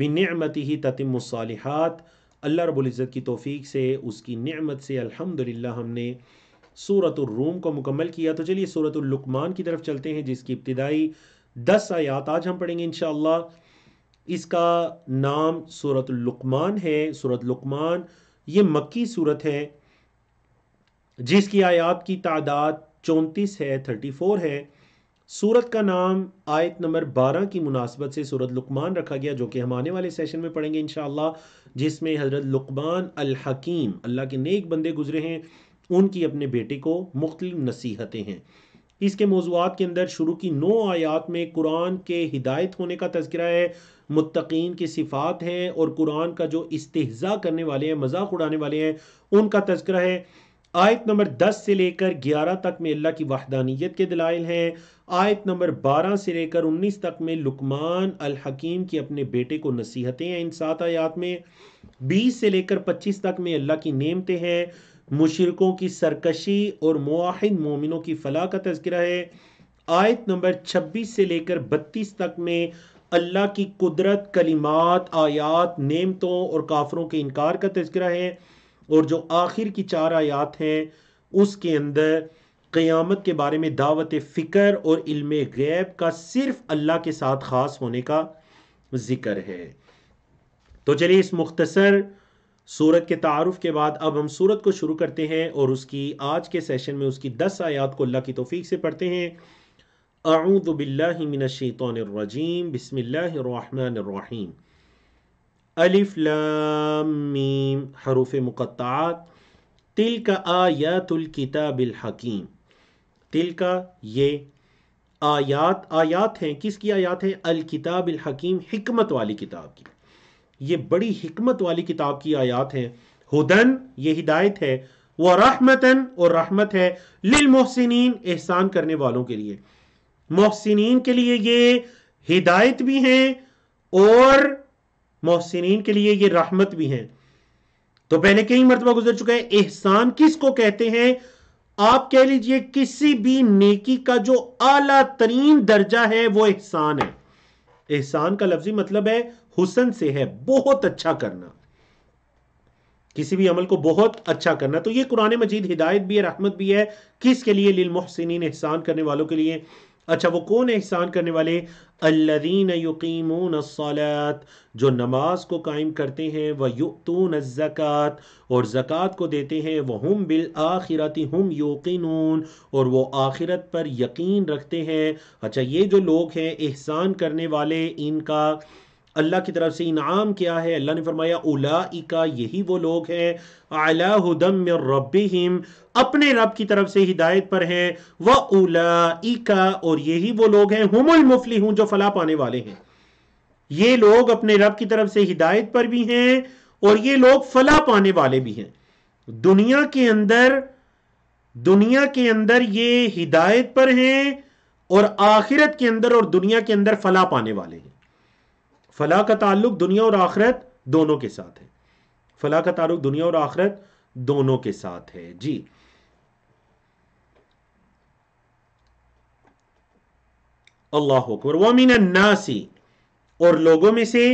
बिनमती ही ततिमसालहत अल्लाह रबुल्ज़त की तोफ़ी से उसकी नमत से अल्हम्दुलिल्लाह हमने सूरत रूम को मुकम्मल किया तो चलिए सूरत लुकमान की तरफ चलते हैं जिसकी इब्तदाई दस आयात आज हम पढ़ेंगे इन इसका नाम सूरत लुकमान है सूरत लुकमान ये मक्की सूरत है जिसकी आयात की तादाद चौंतीस है थर्टी फोर है सूरत का नाम आयत नंबर बारह की मुनासबत से सूरत लुकमान रखा गया जो कि हम आने वाले सेशन में पढ़ेंगे इन जिसमें हज़रत लुकमान अल हकीम अल्लाह के नेक बंदे गुजरे हैं उनकी अपने बेटे को मुख्त नसीहतें हैं इसके मौजूद के अंदर शुरू की नौ आयात में कुरान के हिदायत होने का तस्करा है मुतकीन की सिफ़ात हैं और कुरान का जो इस्तेजा करने वाले हैं मजाक उड़ाने वाले हैं उनका तस्करा है आयत नंबर 10 से लेकर 11 तक में अल्लाह की वाहदानीत के दलाइल हैं आयत नंबर 12 से लेकर 19 तक में लुकमान अल हकीम की अपने बेटे को नसीहतें हैं इन सात आयात में 20 से लेकर 25 तक में अल्लाह की नेमतें हैं मुशरकों की सरकशी और मुआहिद मोमिनों की फलाह का तस्करा है आयत नंबर 26 से लेकर 32 तक में अल्लाह की कुदरत कलिमात आयात नेमतों और काफरों के इनकार का तस्करा है और जो आखिर की चार आयात हैं उसके अंदर क़यामत के बारे में दावत फ़िक्र और इल्म गैब का सिर्फ अल्लाह के साथ ख़ास होने का ज़िक्र है तो चलिए इस मुख्तसर सूरत के तारफ़ के बाद अब हम सूरत को शुरू करते हैं और उसकी आज के सेशन में उसकी दस आयात को अल्लाह की तोफ़ी से पढ़ते हैं अऊदबिल्लिमिनशैतरजीम बसमीम अलिफ मीम हरूफ मुक़त्तात तिल का आयातुल किताबिल हकीम तिल का ये आयात आयात हैं किसकी आयात है अल किताबिल हकीम हिकमत वाली किताब की ये बड़ी हिकमत वाली किताब की आयात हैं हुदन ये हिदायत है व रहमतन और रहमत है लिल मोहसिन एहसान करने वालों के लिए मोहसिन के लिए ये हिदायत भी हैं और मोहसिन के लिए ये रहमत भी हैं तो पहले कई मरतबा गुजर चुका है एहसान किसको कहते हैं आप कह लीजिए किसी भी नेकी का जो आला तरीन दर्जा है वो एहसान है एहसान का लफ्जी मतलब है हुसन से है बहुत अच्छा करना किसी भी अमल को बहुत अच्छा करना तो ये कुरान मजीद हिदायत भी है रहमत भी है किसके लिए लिल मोहसिन एहसान करने वालों के लिए अच्छा वो कौन है एहसान करने वाले अल्लदीन यकीमून सलात जो नमाज को कायम करते हैं वह युतून ज़क़़त और ज़क़़त को देते हैं वह हम बिल आखिरती हम यकीनून और वो आखिरत पर यकीन रखते हैं अच्छा ये जो लोग हैं एहसान करने वाले इनका अल्लाह की तरफ से इनाम क्या है अल्लाह ने फरमाया उला यही वो लोग हैं आला हदम रबिम अपने रब की तरफ से हिदायत पर हैं व उला और यही वो लोग हैं हुमुल मुफली जो फला पाने वाले हैं ये लोग अपने रब की तरफ से हिदायत पर भी हैं और ये लोग फला पाने वाले भी हैं दुनिया के अंदर दुनिया के अंदर ये हिदायत पर हैं और आखिरत के अंदर और दुनिया के अंदर फला पाने वाले हैं फला का ताल्लुक दुनिया और आखरत दोनों के साथ है फला का ताल्लुक दुनिया और आखरत दोनों के साथ है जी अल्लाह अकबर वमिन नासी और लोगों में से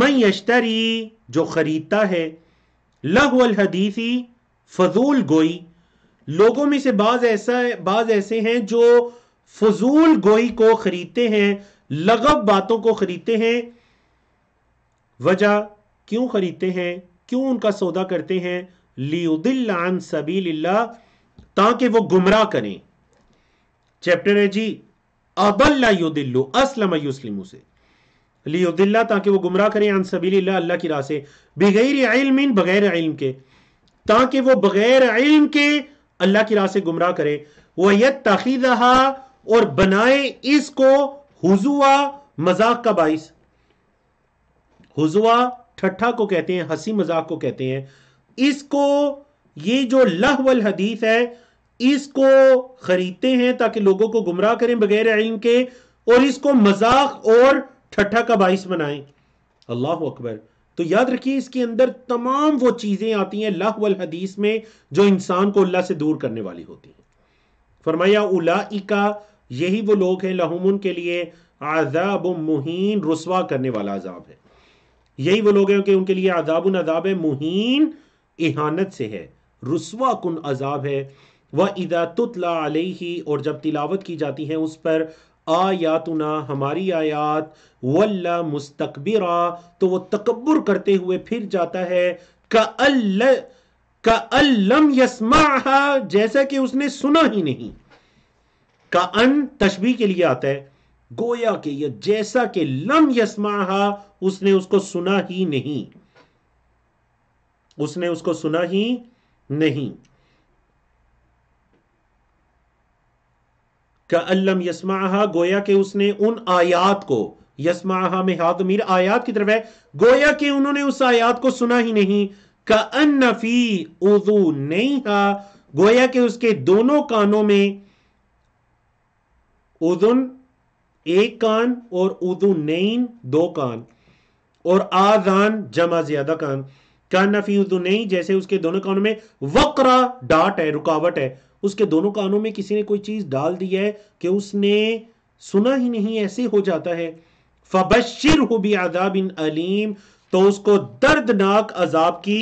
मैं यश्तरी जो खरीदता है अल हदीसी फजूल गोई लोगों में से बाज ऐसा बाज ऐसे हैं जो फजूल गोई को खरीदते हैं लगभ बातों को खरीदते हैं वजह क्यों खरीदते हैं क्यों उनका सौदा करते हैं लियुदिल्लान सबील ताकि वो गुमराह करें चैप्टर है जी अदल्ला युदिल्लु असलम युस्लिमू से लियुदिल्ला ताकि वो गुमराह करें अन सबील अल्लाह की राह से बगैर इल्म बगैर इल्म के ताकि वो बगैर इल्म के अल्लाह की राह से गुमराह करें वह यद और बनाए इसको हुजुआ मजाक का बाइस हुजुआ ठट्ठा को कहते हैं हंसी मजाक को कहते हैं इसको ये जो वल हदीस है इसको खरीदते हैं ताकि लोगों को गुमराह करें बगैर इल्म के और इसको मजाक और ठट्ठा का बाइस बनाएं अल्लाह अकबर तो याद रखिए इसके अंदर तमाम वो चीज़ें आती हैं लह वल हदीस में जो इंसान को अल्लाह से दूर करने वाली होती हैं फरमाया उला यही वो लोग हैं लहुमुन के लिए आजाब मुहीन रसवा करने वाला अजाब है यही वो लोग हैं कि उनके लिए आजाब अजाब मुहीन इहानत से है रसवा कन अजाब है वह इदा तुतला अलही और जब तिलावत की जाती है उस पर आयातना हमारी आयात वल्ला मुस्तकबिरा तो वो तकबर करते हुए फिर जाता है का अल्ल, का अल्लम जैसा कि उसने सुना ही नहीं का अन तशबी के लिए आता है गोया के या जैसा के लम यस्मा उसने उसको सुना ही नहीं उसने उसको सुना ही नहीं का अल्लम यस्मा गोया के उसने उन आयात को यस्मा में हाथ मीर आयात की तरफ है गोया के उन्होंने उस आयात को सुना ही नहीं का अन नफी उदू नहीं हा गोया के उसके दोनों कानों में उदुन एक कान और नईन दो कान और आजान जमा ज्यादा कान कान नफी नहीं जैसे उसके दोनों कानों में वक्रा डाट है रुकावट है उसके दोनों कानों में किसी ने कोई चीज डाल दी है कि उसने सुना ही नहीं ऐसे हो जाता है फबशिर हो भी आजाब इन अलीम तो उसको दर्दनाक अजाब की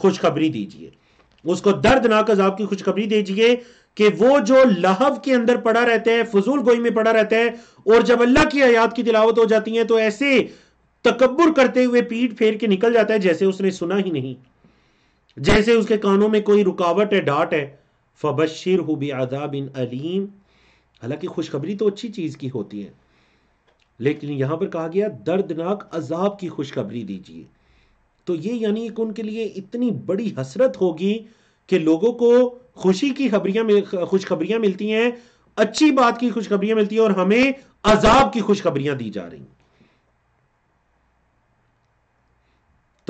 खुशखबरी दीजिए उसको दर्दनाक अजाब की खुशखबरी दीजिए कि वो जो लहव के अंदर पड़ा रहता है फजूल गोई में पड़ा रहता है और जब अल्लाह की आयात की तिलावत हो जाती है तो ऐसे तकबर करते हुए पीठ फेर के निकल जाता है जैसे उसने सुना ही नहीं जैसे उसके कानों में कोई रुकावट है डांट है फबशिर हु अलीम हालांकि खुशखबरी तो अच्छी चीज़ की होती है लेकिन यहां पर कहा गया दर्दनाक अजाब की खुशखबरी दीजिए तो ये यानी कि उनके लिए इतनी बड़ी हसरत होगी कि लोगों को खुशी की खबरियां खुशखबरियां मिलती हैं अच्छी बात की खुशखबरियां मिलती हैं और हमें अजाब की खुशखबरियां दी जा रही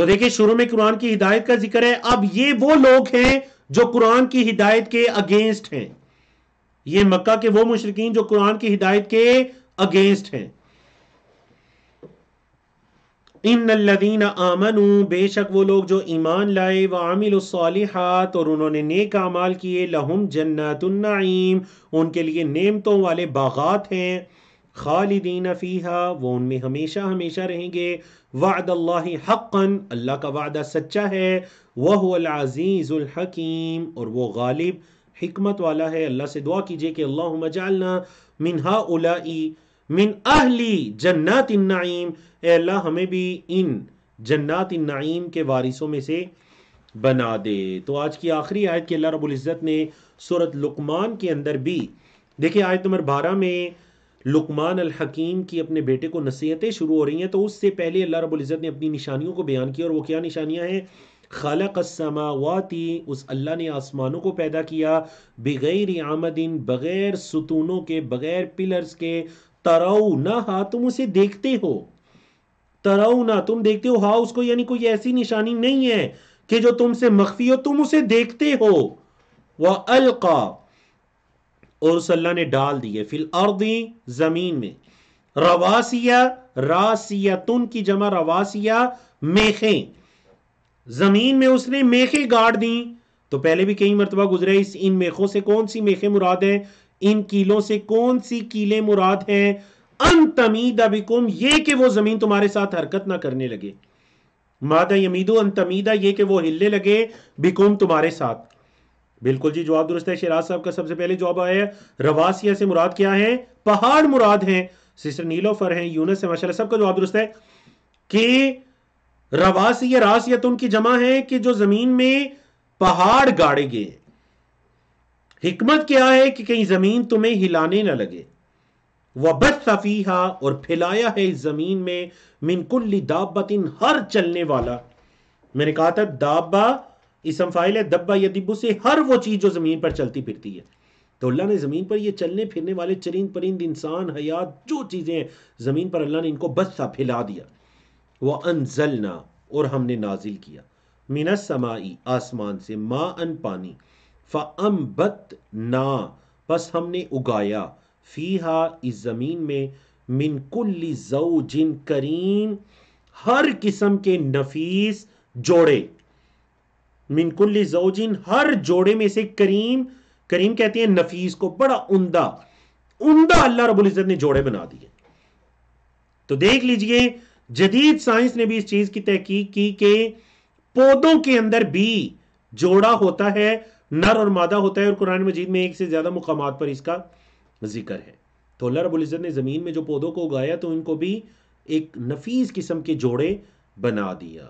तो देखिए शुरू में कुरान की हिदायत का जिक्र है अब ये वो लोग हैं जो कुरान की हिदायत के अगेंस्ट हैं ये मक्का के वो मुशरकिन जो कुरान की हिदायत के अगेंस्ट हैं इन लदीन आमनु बेशक वो लोग जो ईमान लाए व और उन्होंने नेक अमाल किए लहुम जन्नतनाईम उनके लिए नेमतों वाले बागात हैं खालिदीन फ़ीहा वो उनमें हमेशा हमेशा रहेंगे वाद अल्लाह हक़न अल्लाह का वादा सच्चा है वह अज़ीज़ुलहकीम और वो गालिब हमत वाला है अल्लाह से दुआ कीजिए कि अल्लाह मजालना मिनहा उलाई मिन अहली जन्नत नईम अल्लाह हमें भी इन जन्नत नईम के वारिसों में से बना दे तो आज की आखिरी आयत की अल्लाह इज़्ज़त ने सूरत लुकमान के अंदर भी देखिए आयत नंबर बारह में लुकमान अल हकीम की अपने बेटे को नसीहतें शुरू हो रही हैं तो उससे पहले अल्लाह इज़्ज़त ने अपनी निशानियों को बयान किया और वो क्या निशानियाँ हैं खलकसमावाती उस अल्लाह ने आसमानों को पैदा किया बग़ैर आमदिन बग़ैर सुतूनों के बग़ैर पिलर्स के तराऊ ना हा तुम उसे देखते हो तराऊ ना तुम देखते हो हा उसको यानी कोई ऐसी निशानी नहीं है कि जो तुमसे मख्फी हो तुम उसे देखते हो वह अलका और उस अल्लाह ने डाल दिए फिल अर्दी जमीन में रवासिया रासिया तुन की जमा रवासिया मेखे जमीन में उसने मेखे गाड़ दी तो पहले भी कई मरतबा गुजरे इस इन मेखों से कौन सी मेखे मुराद है इन कीलों से कौन सी कीले मुराद हैं अनतमीद अबिकुम ये कि वो जमीन तुम्हारे साथ हरकत ना करने लगे मादा यमीदो अंतमीदा ये कि वो हिलने लगे बिकुम तुम्हारे साथ बिल्कुल जी जवाब दुरुस्त है शेराज साहब का सबसे पहले जवाब आया रवासिया से मुराद क्या है पहाड़ मुराद है सिस्टर नीलोफर है यूनस है माशाल्लाह सबका जवाब दुरुस्त है कि रवासिया तो उनकी जमा है कि जो जमीन में पहाड़ गाड़े गए हिकमत क्या है कि कहीं जमीन तुम्हें हिलाने ना लगे वह बस सफीहा और फैलाया है इस जमीन में मिनकुल्ली इन हर चलने वाला मैंने कहा था दाबा इसम फाइल है दब्बा या दिब्बू से हर वो चीज जो जमीन पर चलती फिरती है तो अल्लाह ने ज़मीन पर ये चलने फिरने वाले चरिंद परिंद इंसान हयात जो चीज़ें ज़मीन पर अल्लाह ने इनको बस सा फैला दिया वह अनजलना और हमने नाजिल किया मीना समाई आसमान से मा अन पानी फ़अम्बत ना बस हमने उगाया फ़ीहा इस ज़मीन में मिनकुल्ली जऊ जिन करीम हर किस्म के नफीस जोड़े मिनकुल्ली जिन हर जोड़े में से करीम करीम कहते हैं नफीस को बड़ा उमदा उमदा अल्लाह रबुल इज़्ज़त ने जोड़े बना दिए तो देख लीजिए जदीद साइंस ने भी इस चीज की तहकीक की कि पौधों के अंदर भी जोड़ा होता है नर और मादा होता है और कुरान मजीद में एक से ज़्यादा मुकाम पर इसका जिक्र है तो अल्लाह इज़्ज़त ने ज़मीन में जो पौधों को उगाया तो उनको भी एक नफीस किस्म के जोड़े बना दिया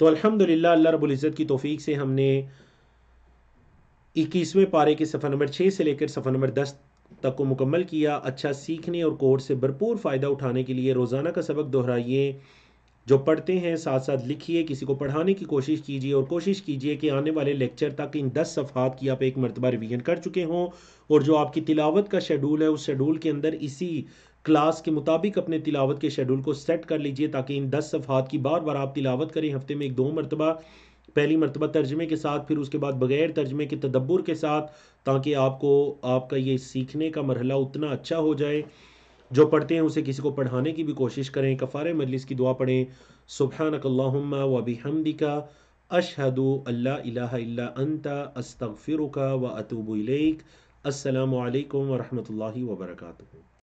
तो अल्हम्दुलिल्लाह अल्लाह इज़्ज़त की तोफीक से हमने इक्कीसवें पारे के सफ़र नंबर छः से लेकर सफ़र नंबर दस तक को मुकम्मल किया अच्छा सीखने और कोर्स से भरपूर फ़ायदा उठाने के लिए रोज़ाना का सबक दोहराइए जो पढ़ते हैं साथ साथ लिखिए किसी को पढ़ाने की कोशिश कीजिए और कोशिश कीजिए कि आने वाले लेक्चर तक इन दस सफ़ात की आप एक मरतबा रिवीजन कर चुके हों और जो आपकी तिलावत का शेड्यूल है उस शेड्यूल के अंदर इसी क्लास के मुताबिक अपने तिलावत के शेड्यूल को सेट कर लीजिए ताकि इन दस सफ़ात की बार बार आप तिलावत करें हफ्ते में एक दो मरतबा पहली मरतबा तर्जमे के साथ फिर उसके बाद बग़ैर तर्जमे के तदब्बर के साथ ताकि आपको आपका ये सीखने का मरहला उतना अच्छा हो जाए जो पढ़ते हैं उसे किसी को पढ़ाने की भी कोशिश करें कफ़ार मजलिस की दुआ पढ़ें सुबहानकल्लाम वबी हमदिका अशहदु अल्लाह अंता अस्तफ़िर व अतूबुलक असलकम वरहमल वर्का